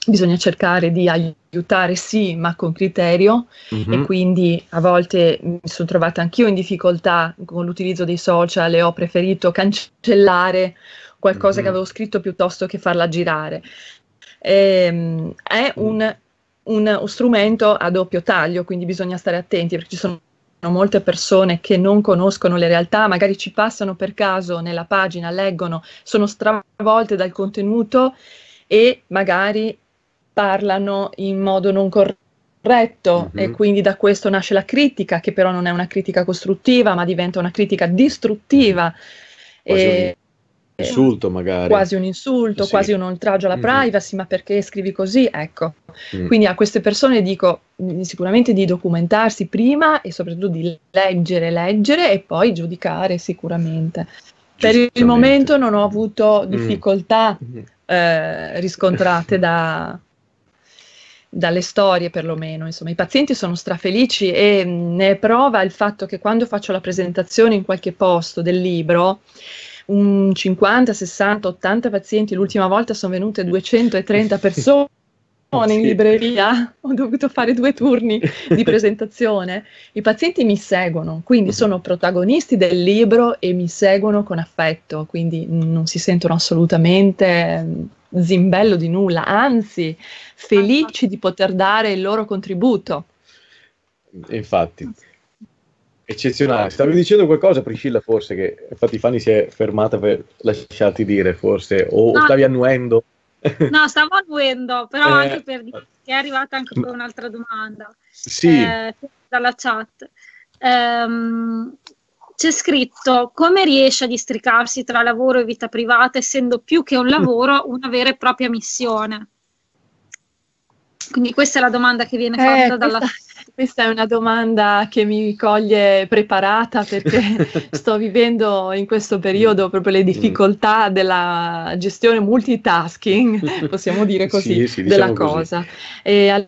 Speaker 5: bisogna cercare di aiutare sì, ma con criterio mm-hmm. e quindi a volte mi sono trovata anch'io in difficoltà con l'utilizzo dei social e ho preferito cancellare qualcosa mm-hmm. che avevo scritto piuttosto che farla girare. E, ehm, mh, è mm. un un, un strumento a doppio taglio, quindi bisogna stare attenti perché ci sono molte persone che non conoscono le realtà, magari ci passano per caso nella pagina, leggono, sono stravolte dal contenuto e magari parlano in modo non corretto. Mm-hmm. e mhm. quindi da questo nasce la critica, che però non è una critica costruttiva, ma diventa una critica distruttiva. E,
Speaker 1: insulto magari. Quasi un
Speaker 5: insulto, sì. quasi un oltraggio alla mm. privacy, ma perché scrivi così? Ecco. Mm. Quindi a queste persone dico mm, sicuramente di documentarsi prima e soprattutto di leggere, leggere e poi giudicare sicuramente. Per il momento non ho avuto mm. difficoltà mm. eh, riscontrate da, dalle storie perlomeno, insomma, i pazienti sono strafelici e mh, mm, ne prova il fatto che quando faccio la presentazione in qualche posto del libro, un 50, 60, 80 pazienti, l'ultima volta sono venute 230 persone. in libreria ho dovuto fare due turni di presentazione. I pazienti mi seguono, quindi mm-hmm. sono protagonisti del libro e mi seguono con affetto, quindi non si sentono assolutamente mm, zimbello di nulla, anzi felici di poter dare il loro contributo.
Speaker 1: Infatti, Eccezionale. Ah, stavi dicendo qualcosa, Priscilla, forse, che infatti Fanny si è fermata per lasciarti dire, forse, o no, stavi annuendo.
Speaker 2: No, stavo annuendo, però eh, anche per dire che è arrivata anche poi un'altra domanda. Sì. Eh, dalla chat. Um, c'è scritto come riesce a districarsi tra lavoro e vita privata, essendo più che un lavoro una vera e propria missione. Quindi questa è la domanda che viene fatta eh, dalla... chat questa è
Speaker 5: una domanda che mi coglie preparata perché sto vivendo in questo periodo mm. proprio le mm. difficoltà della gestione multitasking, possiamo dire così, sì, sì, diciamo della cosa. Così.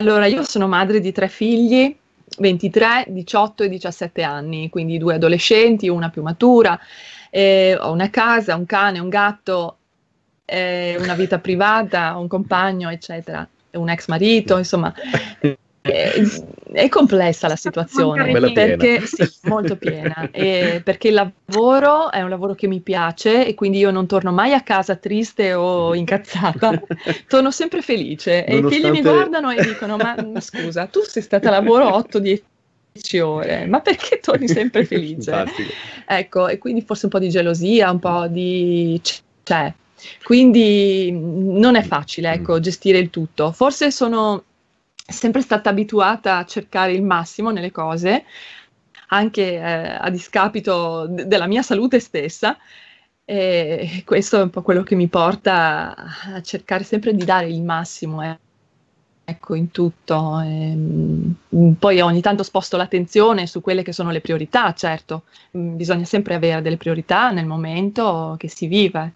Speaker 5: allora, io sono madre di tre figli, 23, 18 e 17 anni, quindi due adolescenti, una più matura, eh, ho una casa, un cane, un gatto, una vita privata, un compagno, eccetera, un ex marito, insomma. Eh, è complessa la situazione perché sì, molto piena perché il lavoro è un lavoro che mi piace e quindi io non torno mai a casa triste o incazzata torno sempre felice Nonostante... e i figli mi guardano e dicono ma scusa tu sei stata a lavoro 8-10 ore, ma perché torni sempre felice? ecco, e quindi forse un po' di gelosia, un po' di... c'è. Cioè, quindi non è facile, mm. ecco, gestire il tutto. Forse sono sempre stata abituata a cercare il massimo nelle cose, anche eh, a discapito d- della mia salute stessa. E questo è un po' quello che mi porta a cercare sempre di dare il massimo, eh. ecco, in tutto. E, ehm, poi ogni tanto sposto l'attenzione su quelle che sono le priorità, certo, mm, bisogna sempre avere delle priorità nel momento che si vive,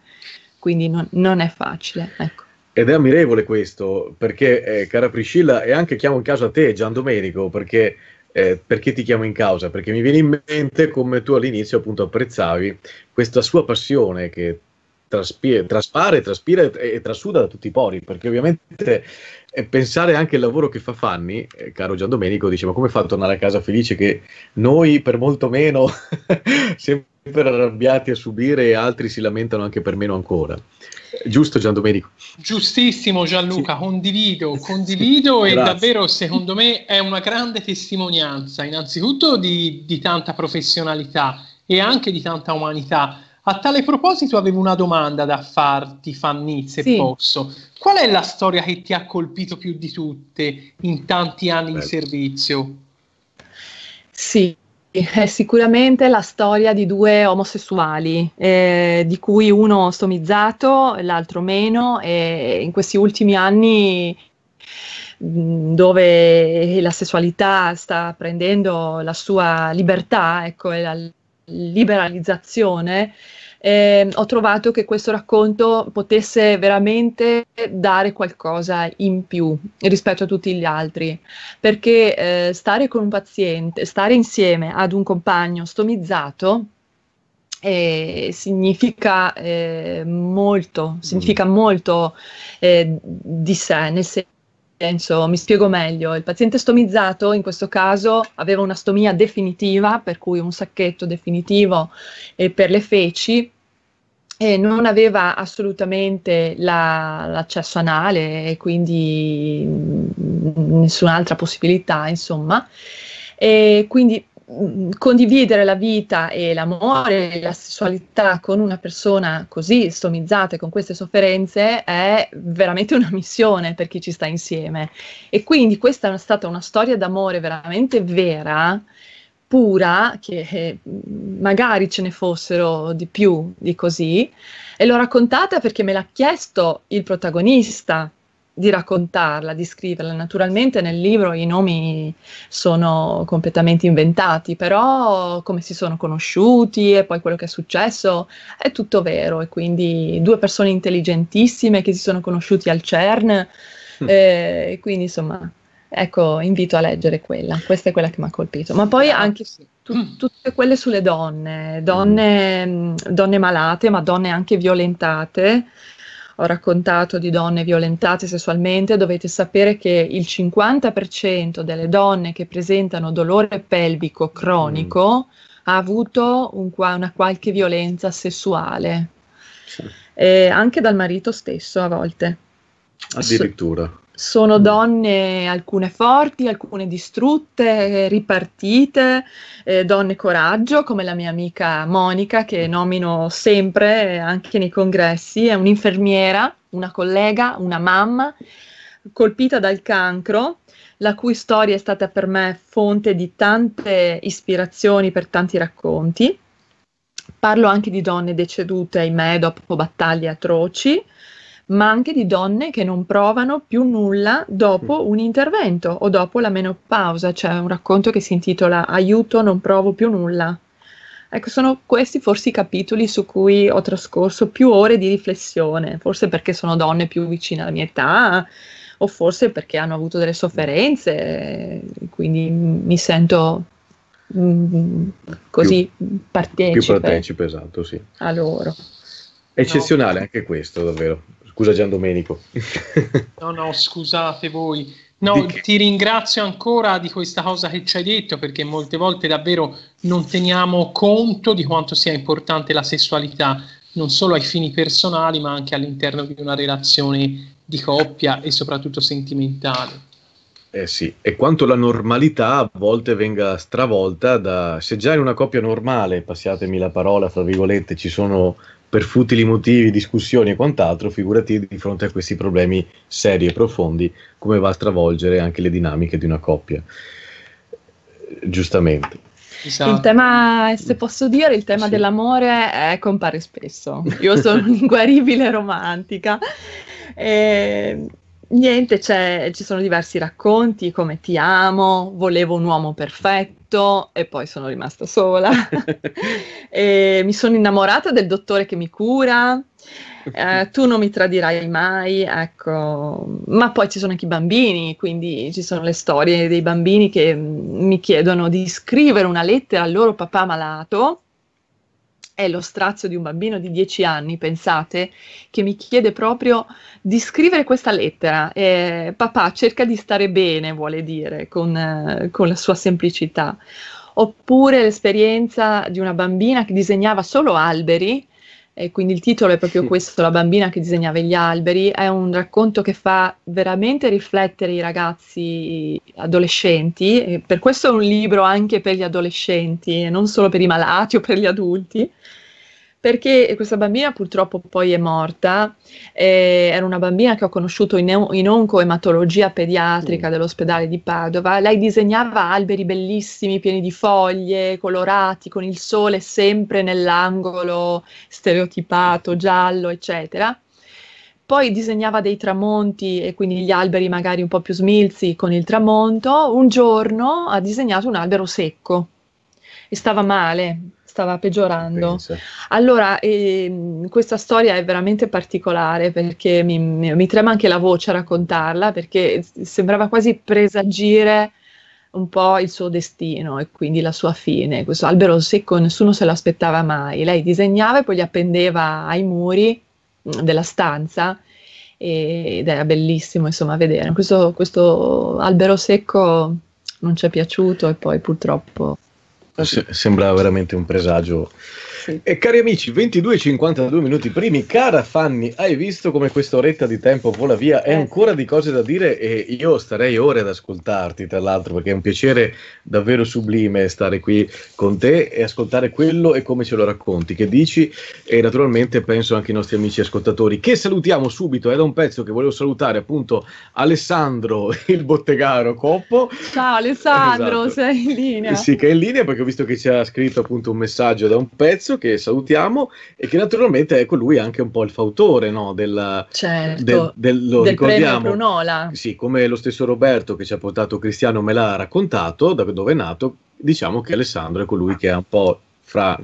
Speaker 5: quindi non, non è facile, ecco.
Speaker 1: Ed è ammirevole questo, perché eh, cara Priscilla, e anche chiamo in causa te, Gian Domenico, perché, eh, perché ti chiamo in causa? Perché mi viene in mente come tu all'inizio appunto apprezzavi questa sua passione che traspire, traspare, traspira e, e, trasuda da tutti i pori, perché ovviamente eh, pensare anche al lavoro che fa Fanni, eh, caro Gian Domenico, dice ma come fa a tornare a casa felice che noi per molto meno siamo arrabbiati a subire e altri si lamentano anche per meno ancora. Giusto Gian Domenico?
Speaker 3: Giustissimo Gianluca, sì. condivido, condivido sì, e grazie. davvero secondo me è una grande testimonianza innanzitutto di, di tanta professionalità e anche di tanta umanità. A tale proposito avevo una domanda da farti, Fanny, se sì. posso. Qual è la storia che ti ha colpito più di tutte in tanti anni Beh. di servizio?
Speaker 5: Sì, è eh, sicuramente la storia di due omosessuali, eh, di cui uno stomizzato, l'altro meno, e in questi ultimi anni dove la sessualità sta prendendo la sua libertà, ecco, la liberalizzazione, eh, ho trovato che questo racconto potesse veramente dare qualcosa in più rispetto a tutti gli altri, perché eh, stare con un paziente, stare insieme ad un compagno stomizzato, eh, significa eh, molto, significa mm. molto eh, di sé, nel senso senso, mi spiego meglio, il paziente stomizzato in questo caso aveva una stomia definitiva, per cui un sacchetto definitivo eh, per le feci, e non aveva assolutamente la, l'accesso anale e quindi mh, mm, nessun'altra possibilità, insomma. E quindi condividere la vita e l'amore e la sessualità con una persona così stomizzata e con queste sofferenze è veramente una missione per chi ci sta insieme. E quindi questa è stata una storia d'amore veramente vera, pura, che eh, magari ce ne fossero di più di così, e l'ho raccontata perché me l'ha chiesto il protagonista di raccontarla, di scriverla. Naturalmente nel libro i nomi sono completamente inventati, però come si sono conosciuti e poi quello che è successo è tutto vero e quindi due persone intelligentissime che si sono conosciuti al CERN mm. Eh, e quindi insomma ecco invito a leggere quella, questa è quella che mi ha colpito. Ma poi anche tu, tutte quelle sulle donne, donne, mm. Mm, donne malate ma donne anche violentate ho raccontato di donne violentate sessualmente, dovete sapere che il 50% delle donne che presentano dolore pelvico cronico mm. ha avuto un, una qualche violenza sessuale, sì. Eh, anche dal marito stesso a volte.
Speaker 1: Addirittura
Speaker 5: sono mm. donne alcune forti, alcune distrutte, ripartite, eh, donne coraggio, come la mia amica Monica, che mm. nomino sempre eh, anche nei congressi, è un'infermiera, una collega, una mamma colpita dal cancro, la cui storia è stata per me fonte di tante ispirazioni per tanti racconti. Parlo anche di donne decedute, ahimè, dopo battaglie atroci ma anche di donne che non provano più nulla dopo mm. un intervento o dopo la menopausa. C'è cioè un racconto che si intitola Aiuto, non provo più nulla. Ecco, sono questi forse i capitoli su cui ho trascorso più ore di riflessione, forse perché sono donne più vicine alla mia età o forse perché hanno avuto delle sofferenze, quindi mi sento mm, così più, partecipe. Più partecipe, esatto, sì. A loro.
Speaker 1: Eccezionale no. anche questo, davvero. Scusa Gian Domenico.
Speaker 3: no, no, scusate voi. No, ti ringrazio ancora di questa cosa che ci hai detto perché molte volte davvero non teniamo conto di quanto sia importante la sessualità, non solo ai fini personali ma anche all'interno di una relazione di coppia e soprattutto sentimentale.
Speaker 1: Eh sì, e quanto la normalità a volte venga stravolta da... Se già in una coppia normale, passatemi la parola, fra virgolette, ci sono per futili motivi, discussioni e quant'altro, figurati di fronte a questi problemi seri e profondi, come va a stravolgere anche le dinamiche di una coppia.
Speaker 5: Giustamente. Esatto. Il tema, se posso dire, il tema sì. dell'amore eh, compare spesso. Io sono un'inguaribile romantica. E ehm, niente, ci sono diversi racconti come ti amo, volevo un uomo perfetto e poi sono rimasta sola. mi sono innamorata del dottore che mi cura, eh, tu non mi tradirai mai, ecco. Ma poi ci sono anche i bambini, quindi ci sono le storie dei bambini che mm, mi chiedono di scrivere una lettera al loro papà malato è lo strazio di un bambino di 10 anni, pensate, che mi chiede proprio di scrivere questa lettera. Eh, papà cerca di stare bene, vuole dire, con, eh, con la sua semplicità. Oppure l'esperienza di una bambina che disegnava solo alberi e quindi il titolo è proprio questo, La bambina che disegnava gli alberi, è un racconto che fa veramente riflettere i ragazzi adolescenti, e per questo è un libro anche per gli adolescenti, non solo per i malati o per gli adulti, perché questa bambina purtroppo poi è morta, eh, era una bambina che ho conosciuto in, in oncoematologia pediatrica mm. dell'ospedale di Padova, lei disegnava alberi bellissimi, pieni di foglie, colorati, con il sole sempre nell'angolo stereotipato, giallo, eccetera poi disegnava dei tramonti e quindi gli alberi magari un po' più smilzi con il tramonto, un giorno ha disegnato un albero secco e stava male, stava peggiorando. Penso. Allora, eh, questa storia è veramente particolare perché mi, mi, trema anche la voce a raccontarla perché sembrava quasi presagire un po' il suo destino e quindi la sua fine. Questo albero secco nessuno se l'aspettava mai. Lei disegnava e poi li appendeva ai muri mm, della stanza ed era bellissimo insomma vedere. questo, questo albero secco non ci è piaciuto e poi purtroppo
Speaker 1: Ah, Se- sembra veramente un presagio e cari amici, 22-52 e minuti primi, cara Fanni, hai visto come questa oretta di tempo vola via? È eh. ancora di cose da dire e io starei ore ad ascoltarti, tra l'altro, perché è un piacere davvero sublime stare qui con te e ascoltare quello e come ce lo racconti, che dici e naturalmente penso anche ai nostri amici ascoltatori, che salutiamo subito, è da un pezzo che volevo salutare appunto Alessandro, il bottegaro Coppo.
Speaker 5: Ciao Alessandro, esatto. sei in linea. Sì,
Speaker 1: che è in linea perché ho visto che ci ha scritto appunto un messaggio da un pezzo che salutiamo e che naturalmente ecco, è colui anche un po' il fautore no, del,
Speaker 5: certo, del,
Speaker 1: del, lo del premio
Speaker 5: Brunola.
Speaker 1: Sì, come lo stesso Roberto che ci ha portato Cristiano me l'ha raccontato da dove è nato, diciamo che Alessandro è colui che è un po' fra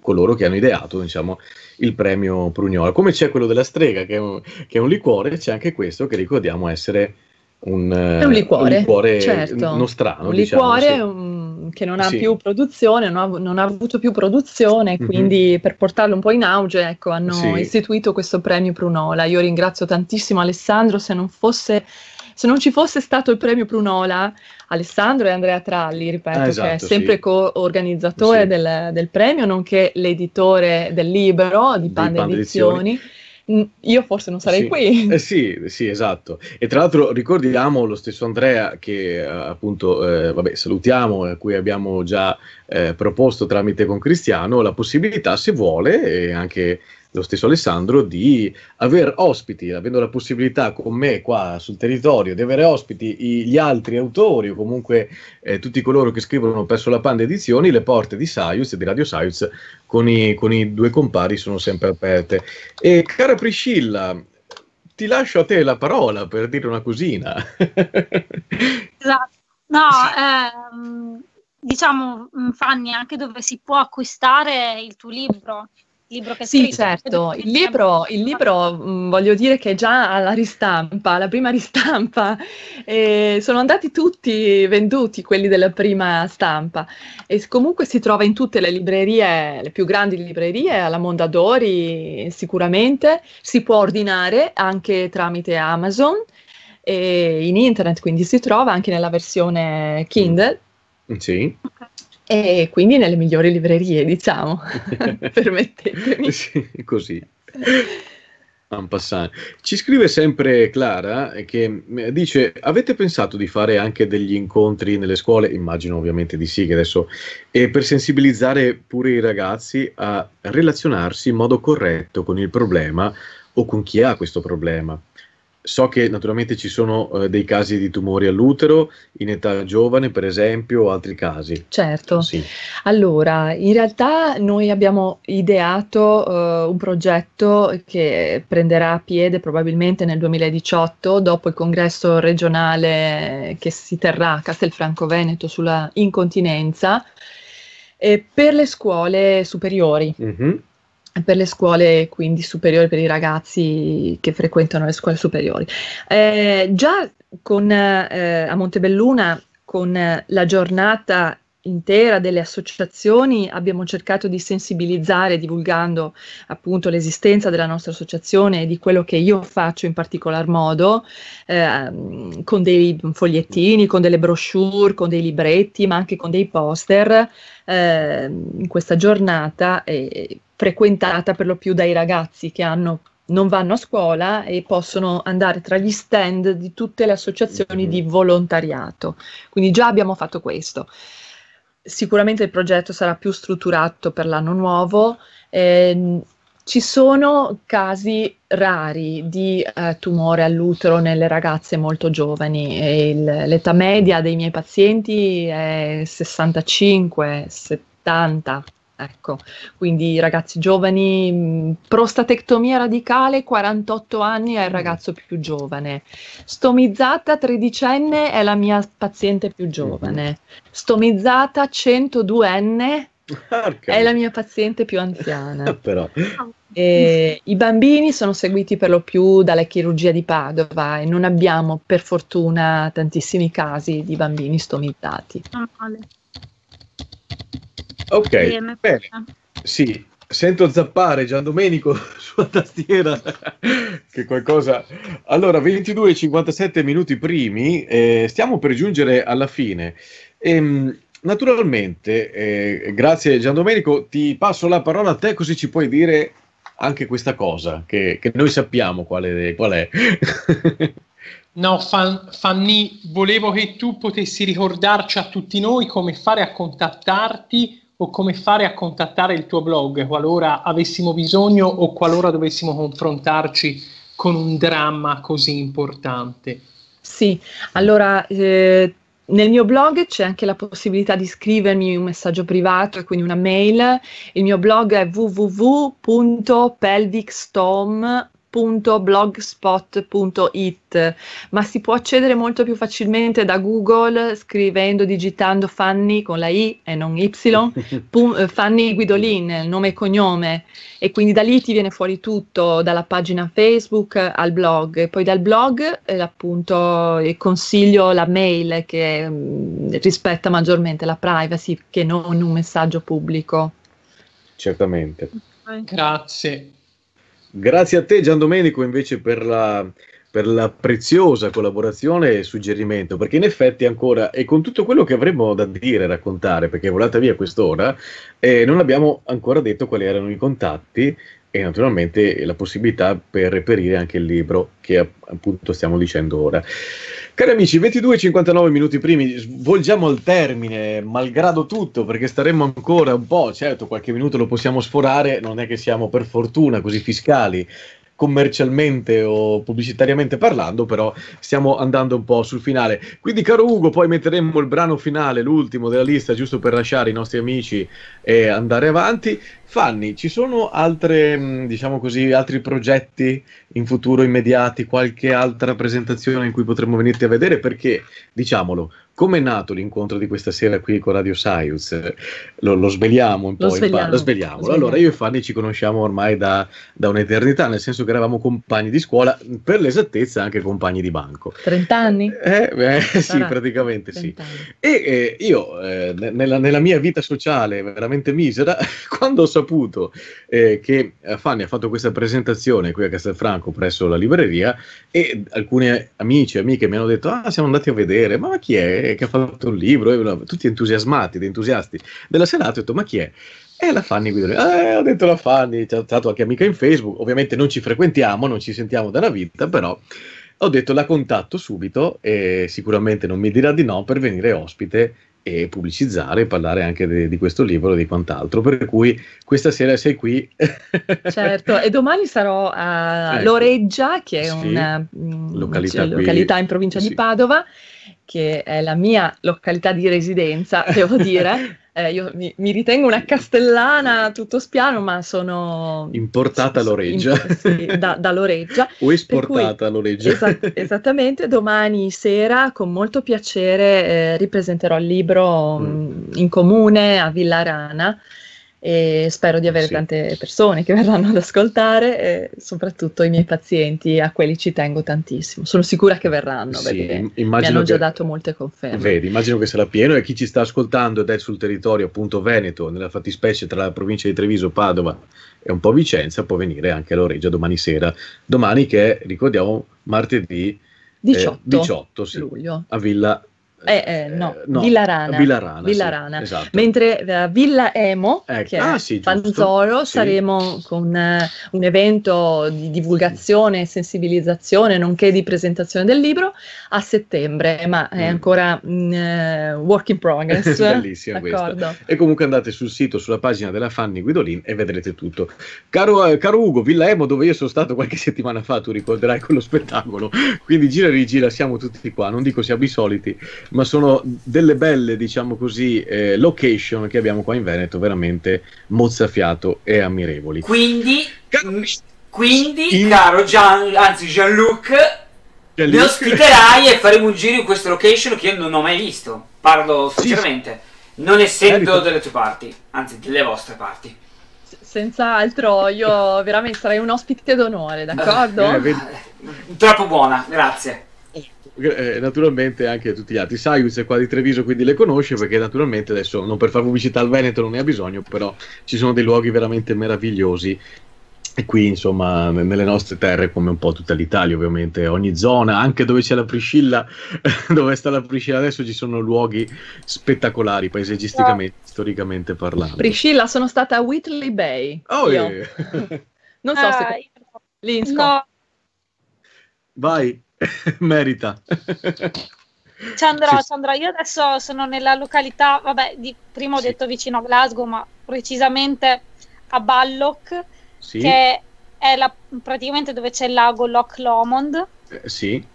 Speaker 1: coloro che hanno ideato diciamo, il premio Prugnola. Come c'è quello della strega che è un, che è un liquore, c'è anche questo che ricordiamo essere un, un, eh, liquore, un liquore certo. nostrano. Un diciamo, liquore
Speaker 5: diciamo, sì. che non ha sì. più produzione, non ha, non ha, avuto più produzione, mhm. quindi mm-hmm. per portarlo un po' in auge ecco, hanno sì. istituito questo premio Prunola. Io ringrazio tantissimo Alessandro, se non fosse se non ci fosse stato il premio Prunola, Alessandro e Andrea Tralli, ripeto, ah, esatto, che è esatto, sempre sì. co sì. Del, del, premio, nonché l'editore del libro di Panda, Edizioni. Edizioni io forse non sarei sì. qui. Eh
Speaker 1: sì, sì, esatto. E tra l'altro ricordiamo lo stesso Andrea che eh, appunto, eh, vabbè, salutiamo, a eh, cui abbiamo già eh, proposto tramite con Cristiano la possibilità, se vuole, e anche lo stesso Alessandro, di aver ospiti, avendo la possibilità con me qua sul territorio, di avere ospiti gli altri autori o comunque eh, tutti coloro che scrivono presso la Panda Edizioni, le porte di Saiuz e di Radio Saiuz con i, con i due compari sono sempre aperte. E cara Priscilla, ti lascio a te la parola per dire una cosina.
Speaker 2: esatto. No, ehm, diciamo, mm, Fanny, anche dove si può acquistare il tuo libro libro che Sì, certo. Il
Speaker 5: libro, il libro mhmm, voglio dire che già alla ristampa, alla prima ristampa, eh, sono andati tutti venduti quelli della prima stampa e comunque si trova in tutte le librerie, le più grandi librerie, alla Mondadori sicuramente, si può ordinare anche tramite Amazon e in internet, quindi si trova anche nella versione Kindle. Sì. E quindi nelle migliori librerie, diciamo,
Speaker 1: permettetemi. Sì, così. Ci scrive sempre Clara eh, che mm, dice: Avete pensato di fare anche degli incontri nelle scuole? Immagino ovviamente di sì, che adesso e per sensibilizzare pure i ragazzi a relazionarsi in modo corretto con il problema o con chi ha questo problema. So che naturalmente ci sono eh, dei casi di tumori all'utero in età giovane, per esempio, o altri casi.
Speaker 5: Certo. Sì. Allora, in realtà noi abbiamo ideato eh, un progetto che prenderà piede probabilmente nel 2018 dopo il congresso regionale che si terrà a Castelfranco Veneto sulla incontinenza eh, per le scuole superiori. Mm-hmm per le scuole quindi superiori, per i ragazzi che frequentano le scuole superiori. Eh, già con, eh, a Montebelluna, con la giornata intera delle associazioni abbiamo cercato di sensibilizzare divulgando appunto l'esistenza della nostra associazione e di quello che io faccio in particolar modo eh, con dei fogliettini, con delle brochure, con dei libretti ma anche con dei poster eh, in questa giornata e frequentata per lo più dai ragazzi che hanno, non vanno a scuola e possono andare tra gli stand di tutte le associazioni mm-hmm. di mhm. volontariato. Quindi già abbiamo fatto questo. Sicuramente il progetto sarà più strutturato per l'anno nuovo. Eh, ci sono casi rari di eh, tumore all'utero nelle ragazze molto giovani. Il, l'età media dei miei pazienti è 65-70 Ecco, quindi ragazzi giovani, mm, prostatectomia radicale, 48 anni è il mm. ragazzo più giovane. Stomizzata, tredicenne, è la mia paziente più giovane. Stomizzata, 102enne, è la mia paziente più anziana. Però. E, I bambini sono seguiti per lo più dalla chirurgia di Padova e non abbiamo per fortuna tantissimi casi di bambini stomizzati. Ah,
Speaker 2: vale.
Speaker 1: Ok, bene. Sì, sento zappare Gian Domenico sulla tastiera che qualcosa allora 22 e 57 minuti primi eh, stiamo per giungere alla fine e, ehm, naturalmente eh, grazie Gian Domenico ti passo la parola a te così ci puoi dire anche questa cosa che, che noi sappiamo qual è, qual è.
Speaker 3: No, Fan, Fanny, volevo che tu potessi ricordarci a tutti noi come fare a contattarti o come fare a contattare il tuo blog qualora avessimo bisogno o qualora dovessimo confrontarci con un dramma così
Speaker 5: importante? Sì, allora eh, nel mio blog c'è anche la possibilità di scrivermi un messaggio privato e quindi una mail. Il mio blog è www.pelvicstorm.com www.blogspot.it, ma si può accedere molto più facilmente da Google scrivendo, digitando Fanny con la I e non Y, pun, eh, Fanny Guidolin, nome e cognome, e quindi da lì ti viene fuori tutto, dalla pagina Facebook al blog, e poi dal blog eh, appunto eh, consiglio la mail che mh, mm, rispetta maggiormente la privacy che non un messaggio pubblico.
Speaker 1: Certamente.
Speaker 3: Grazie.
Speaker 1: Grazie a te Gian Domenico invece per la, per la preziosa collaborazione e suggerimento, perché in effetti ancora, e con tutto quello che avremmo da dire e raccontare, perché è volata via quest'ora, eh, non abbiamo ancora detto quali erano i contatti e naturalmente la possibilità per reperire anche il libro che appunto stiamo dicendo ora. Cari amici, 22 e 59 minuti primi, svolgiamo al termine, malgrado tutto, perché staremmo ancora un po', certo qualche minuto lo possiamo sforare, non è che siamo per fortuna così fiscali, commercialmente o pubblicitariamente parlando, però stiamo andando un po' sul finale. Quindi, caro Ugo, poi metteremo il brano finale, l'ultimo della lista, giusto per lasciare i nostri amici e andare avanti. Fanni, ci sono altre, mm, diciamo così, altri progetti in futuro immediati, qualche altra presentazione in cui potremmo venirti a vedere? Perché, diciamolo, come è nato l'incontro di questa sera qui con Radio Science? Lo, lo sveliamo un po', lo svegliamo. Lo svegliamo. Lo allora, io e Fanni ci conosciamo ormai da, da, un'eternità, nel senso che eravamo compagni di scuola, per l'esattezza anche compagni di banco.
Speaker 5: 30 anni? Eh, beh, sì,
Speaker 1: praticamente sì. Anni. E eh, io, eh, nella, nella mia vita sociale veramente misera, quando saputo eh, che eh, Fanny ha fatto questa presentazione qui a Castelfranco presso la libreria e alcuni amici e amiche mi hanno detto ah siamo andati a vedere ma, chi è che ha fatto il libro? Tutti entusiasmati, entusiasti della serata, ho detto ma chi è? E la Fanny Guidoni, eh, ho detto la Fanny, c'è stato anche amica in Facebook, ovviamente non ci frequentiamo, non ci sentiamo dalla vita, però ho detto la contatto subito e sicuramente non mi dirà di no per venire ospite e pubblicizzare e parlare anche di, di, questo libro e di quant'altro. Per cui questa sera sei qui.
Speaker 2: certo,
Speaker 5: e domani sarò a ecco. Loreggia, che è sì, una mm,
Speaker 2: località, cioè, località in
Speaker 5: provincia sì. di Padova, che è la mia località di residenza, devo dire. eh, io mi, mi, ritengo una castellana tutto spiano, ma sono...
Speaker 1: Importata sono, Loreggia.
Speaker 5: sì, da, da, Loreggia.
Speaker 1: o esportata cui, Loreggia. Esat-
Speaker 5: esattamente, domani sera con molto piacere eh, ripresenterò il libro mm. mm in comune a Villarana e spero di avere sì. tante persone che verranno ad ascoltare e soprattutto i miei pazienti, a quelli ci tengo tantissimo. Sono sicura che verranno sì, perché mi hanno già che, dato molte conferme.
Speaker 1: Vedi, immagino che sarà pieno e chi ci sta ascoltando ed è sul territorio appunto Veneto, nella fattispecie tra la provincia di Treviso, Padova e un po' Vicenza, può venire anche a Loregia domani sera. Domani che ricordiamo, martedì 18, eh, 18 sì, luglio a Villa
Speaker 5: eh, eh, eh, no. no, Villa Rana. Villa Rana, Sì, esatto. Mentre uh, Villa Emo, eh, che ah, è sì, Panzoro, sì. saremo con uh, un evento di divulgazione e sensibilizzazione, nonché di presentazione del libro a settembre, ma è mm. ancora mh, work in progress. Bellissima questa.
Speaker 1: E comunque andate sul sito, sulla pagina della Fanny Guidolin e vedrete tutto. Caro, caro Ugo, Villa Emo, dove io sono stato qualche settimana fa, tu ricorderai quello spettacolo, quindi gira e rigira, siamo tutti qua, non dico siamo i soliti, ma sono delle belle, diciamo così, eh, location che abbiamo qua in Veneto, veramente mozzafiato e ammirevoli.
Speaker 4: Quindi, quindi in... caro
Speaker 1: Gian, anzi Jean-Luc,
Speaker 4: Gianluca. mi ospiterai e faremo un giro in questa location che io non ho mai visto. Parlo sinceramente, sì, non essendo delle tue parti, anzi delle vostre parti.
Speaker 5: senz'altro, io veramente sarei un ospite d'onore, eh, d'accordo? Eh,
Speaker 4: Troppo buona, grazie
Speaker 1: eh, naturalmente anche tutti gli altri. Saius è qua di Treviso, quindi le conosce perché naturalmente adesso non per fare pubblicità al Veneto non ne ha bisogno, però ci sono dei luoghi veramente meravigliosi. E qui, insomma, nelle nostre terre, come un po' tutta l'Italia, ovviamente, ogni zona, anche dove c'è la Priscilla, dove sta la Priscilla adesso, ci sono luoghi spettacolari, paesaggisticamente, no. storicamente parlando.
Speaker 5: Priscilla, sono stata a Whitley Bay. Oh, yeah.
Speaker 2: non so ah, se... L'insco. No.
Speaker 1: Vai. merita. Ci
Speaker 2: andrò, sì. ci andrò, Io adesso sono nella località, vabbè, di, prima ho sì. detto vicino a Glasgow, ma precisamente a Balloch, sì. che è la, praticamente dove c'è il lago Loch Lomond. Eh, sì.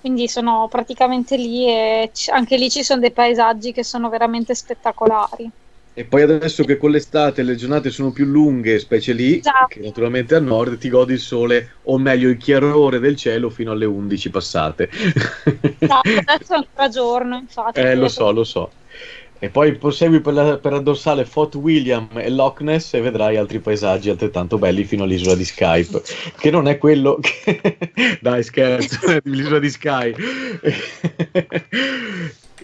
Speaker 2: Quindi sono praticamente lì e c- anche lì ci sono dei paesaggi che sono veramente spettacolari.
Speaker 1: E poi adesso che con l'estate le giornate sono più lunghe, specie lì, Ciao. che naturalmente a nord, ti godi il sole, o meglio il chiarore del cielo fino alle 11 passate. Esatto,
Speaker 2: adesso è ancora giorno, infatti. Eh, lo so,
Speaker 1: lo so. E poi prosegui per, la, per addorsare Fort William e Loch Ness e vedrai altri paesaggi altrettanto belli fino all'isola di Skype, che non è quello che... Dai, scherzo, l'isola di Skype.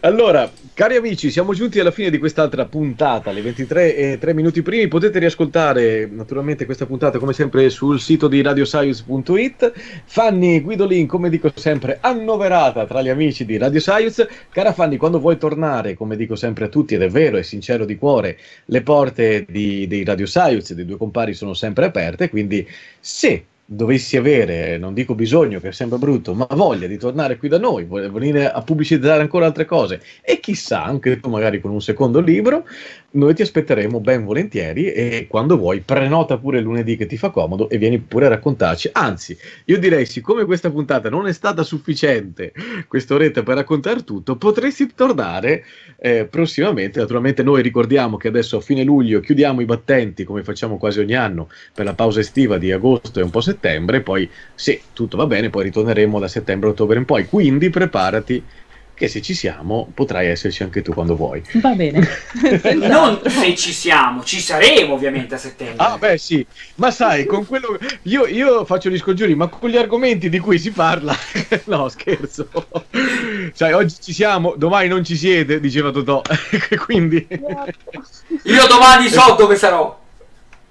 Speaker 1: Allora, cari amici, siamo giunti alla fine di quest'altra puntata, le 23 e 3 minuti primi. Potete riascoltare naturalmente questa puntata come sempre sul sito di radioscience.it. Fanny Guidolin, come dico sempre, annoverata tra gli amici di Radio Science. Cara Fanny, quando vuoi tornare, come dico sempre a tutti, ed è vero e sincero di cuore, le porte di, di Radio Science, dei due compari, sono sempre aperte, quindi se dovessi avere, non dico bisogno che sembra brutto, ma voglia di tornare qui da noi, venire a pubblicizzare ancora altre cose e chissà anche tu magari con un secondo libro, noi ti aspetteremo ben volentieri e quando vuoi prenota pure lunedì che ti fa comodo e vieni pure a raccontarci. Anzi, io direi, siccome questa puntata non è stata sufficiente, quest'oretta per raccontare tutto, potresti tornare eh, prossimamente. Naturalmente noi ricordiamo che adesso a fine luglio chiudiamo i battenti, come facciamo quasi ogni anno, per la pausa estiva di agosto e un po' settembre, poi se tutto va bene, poi ritorneremo da settembre-ottobre in poi. Quindi preparati che se ci siamo potrai esserci anche tu quando vuoi. Va bene. Esatto. non se ci
Speaker 4: siamo, ci saremo ovviamente a settembre.
Speaker 1: Ah beh sì, ma sai, con quello... Io, io faccio gli scongiuri, ma con gli argomenti di cui si parla... no, scherzo. Sai, oggi ci siamo, domani non ci siete, diceva Totò. Quindi...
Speaker 4: io domani so esatto. dove
Speaker 1: sarò.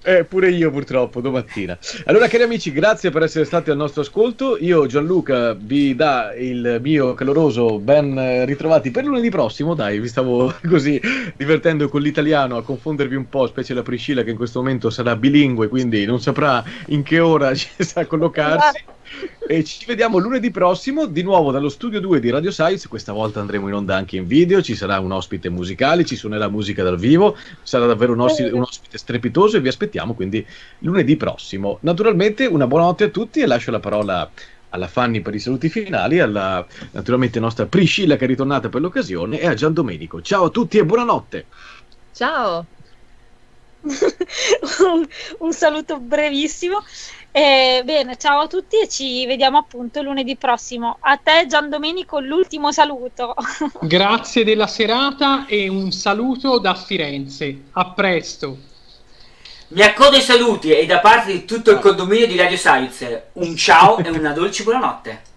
Speaker 1: Eh, pure io purtroppo, domattina. Allora cari amici, grazie per essere stati al nostro ascolto. Io Gianluca vi dà il mio caloroso ben eh, ritrovati per lunedì prossimo. Dai, vi stavo così divertendo con l'italiano a confondervi un po', specie la Priscilla che in questo momento sarà bilingue, quindi non saprà in che ora ci sa collocarsi. E ci vediamo lunedì prossimo di nuovo dallo studio 2 di Radio Science. Questa volta andremo in onda anche in video. Ci sarà un ospite musicale, ci suonerà musica dal vivo. Sarà davvero un ospite, eh. un ospite strepitoso e vi aspettiamo aspettiamo quindi lunedì prossimo. Naturalmente una buonanotte a tutti e lascio la parola alla Fanny per i saluti finali, alla naturalmente nostra Priscilla che è ritornata per l'occasione e a Gian Domenico. Ciao a tutti e buonanotte.
Speaker 2: Ciao. un, un, saluto brevissimo. Eh, bene, ciao a tutti e ci vediamo appunto lunedì prossimo. A te Gian Domenico l'ultimo saluto.
Speaker 3: Grazie della serata e un saluto da Firenze. A presto. Mi accodo i saluti
Speaker 4: e da parte di tutto il ah. condominio di Radio Saiz un ciao e una dolce buonanotte.